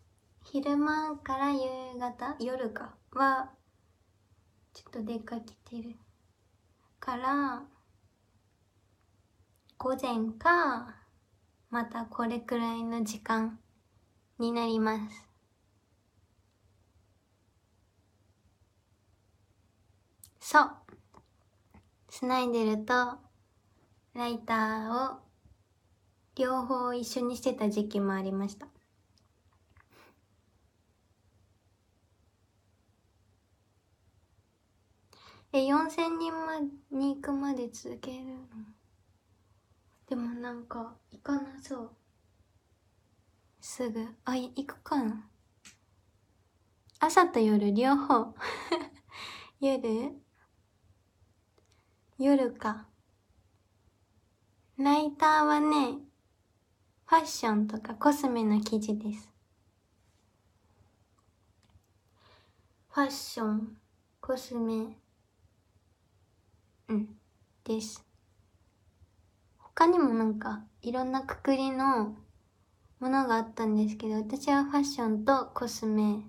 昼間から夕方夜かはちょっと出かけてるから午前かまたこれくらいの時間になりますそうつないでるとライターを両方一緒にしてた時期もありましたえ4000人まに行くまで続けるのでもなんか行かなそうすぐあ行くかな朝と夜両方 夜夜かライターはねファッションとかコスメの記事ですファッションコスメうんです他にもなんかいろんなくくりのものがあったんですけど私はファッションとコスメ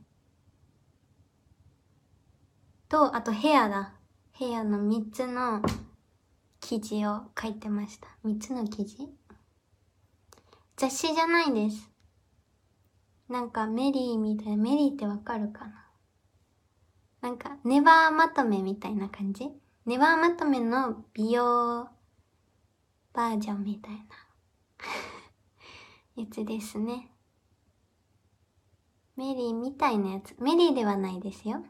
とあとヘアだヘアの3つの記事を書いてました3つの記事雑誌じゃないですなんかメリーみたいなメリーってわかるかななんかネバーまとめみたいな感じネバーまとめの美容バージョンみたいなやつですね。メリーみたいなやつ。メリーではないですよ。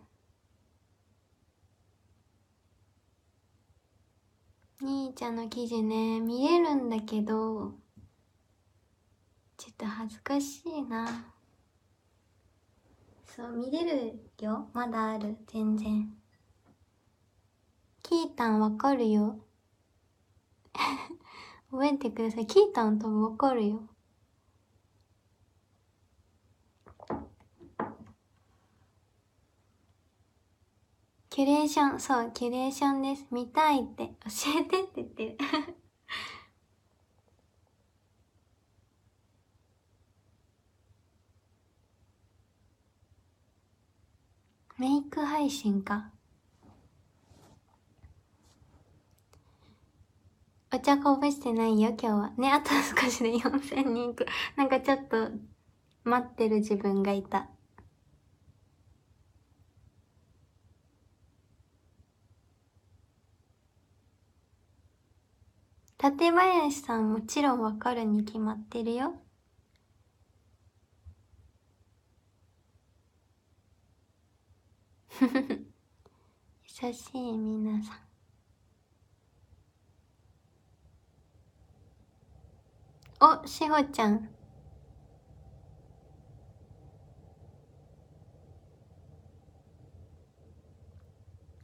兄ちゃんの記事ね、見えるんだけど、ちょっと恥ずかしいな。そう、見れるよ。まだある。全然。キータンわかるよ。覚えてください。キータン多分わかるよ。キュレーション、そう、キュレーションです。見たいって、教えてって言ってる。メイク配信か。お茶こぼしてないよ、今日は。ね、あと少しで4000人いく。なんかちょっと、待ってる自分がいた。館林さんもちろんわかるに決まってるよ。優しい皆さん。お、しほちゃん。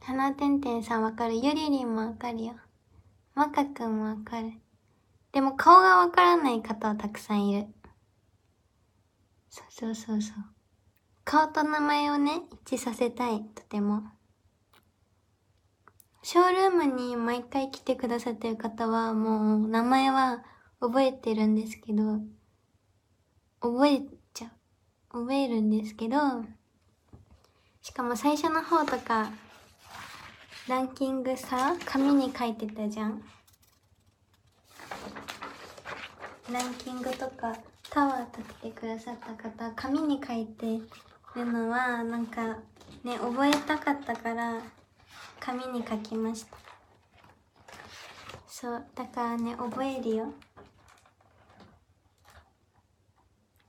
花てんてんさんわかる。ゆりりんもわかるよ。マカくんもわかる。でも顔がわからない方はたくさんいる。そうそうそうそう。顔と名前をね、一致させたい、とても。ショールームに毎回来てくださってる方は、もう名前は覚えてるんですけど、覚えちゃう。覚えるんですけど、しかも最初の方とか、ランキングさ紙に書いてたじゃんランキングとかタワー立ててくださった方紙に書いてるのはなんかね覚えたかったから紙に書きましたそうだからね覚えるよ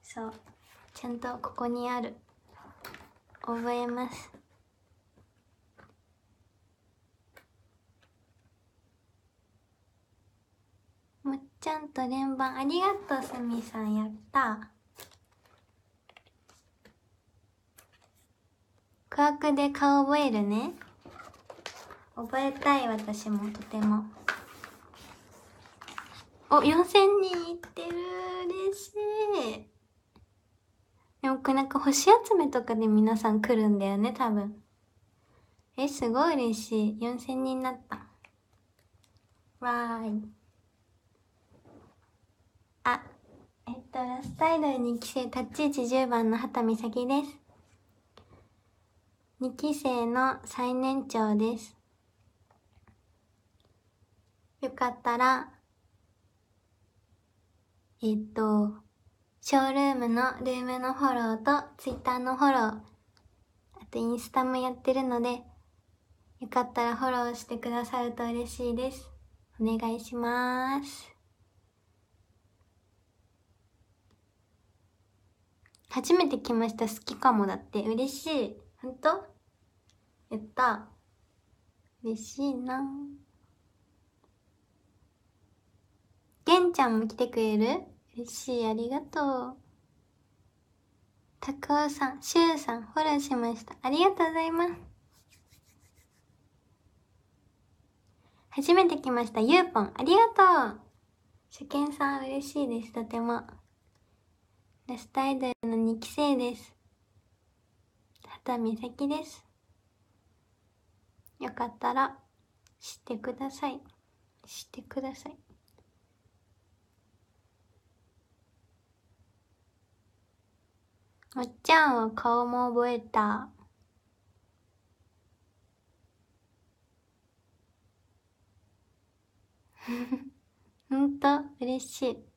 そうちゃんとここにある覚えますちゃんと連番ありがとう、すみさん。やった。ワクで顔覚えるね。覚えたい、私も、とても。お、4000人いってる。嬉しい。でも、なんか星集めとかで皆さん来るんだよね、多分。え、すごい嬉しい。4000人になった。わーい。と、ラストアイドル2期生タッチ1 10番の畑美咲です。2期生の最年長です。よかったら、えっと、ショールームのルームのフォローとツイッターのフォロー、あとインスタもやってるので、よかったらフォローしてくださると嬉しいです。お願いします。初めて来ました。好きかもだって。嬉しい。ほんとやった。嬉しいな。げんちゃんも来てくれる嬉しい。ありがとう。たくおさん、しゅうさん、フォローしました。ありがとうございます。初めて来ました。ゆうぽん、ありがとう。初見さん、嬉しいです。とても。ラストアイドルの2期生です。畑美咲です。よかったら知ってください。知ってください。おっちゃんは顔も覚えた。本当嬉しい。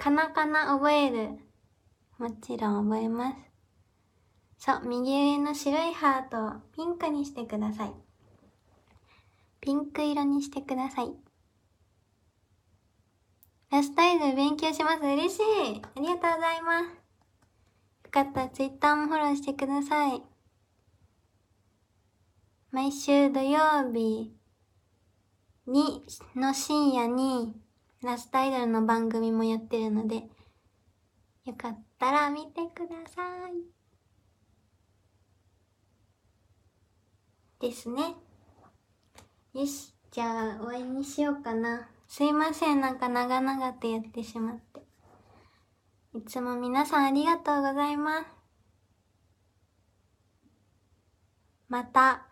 かなかな覚える。もちろん覚えます。そう、右上の白いハートをピンクにしてください。ピンク色にしてください。ラスタイル勉強します。嬉しい。ありがとうございます。よかったら Twitter もフォローしてください。毎週土曜日にの深夜にラストアイドルの番組もやってるので、よかったら見てください。ですね。よし。じゃあ、終わりにしようかな。すいません。なんか長々とやってしまって。いつも皆さんありがとうございます。また、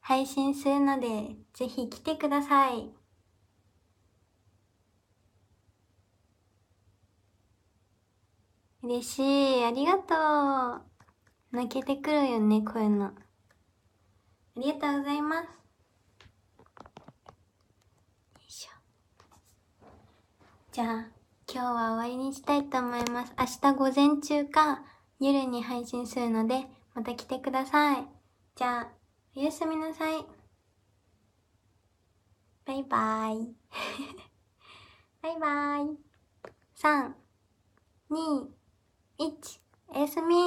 配信するので、ぜひ来てください。嬉しい。ありがとう。泣けてくるよね、こういうの。ありがとうございます。よいしょ。じゃあ、今日は終わりにしたいと思います。明日午前中か夜に配信するので、また来てください。じゃあ、おやすみなさい。バイバイ。バイバイ。3、2、1おやすみ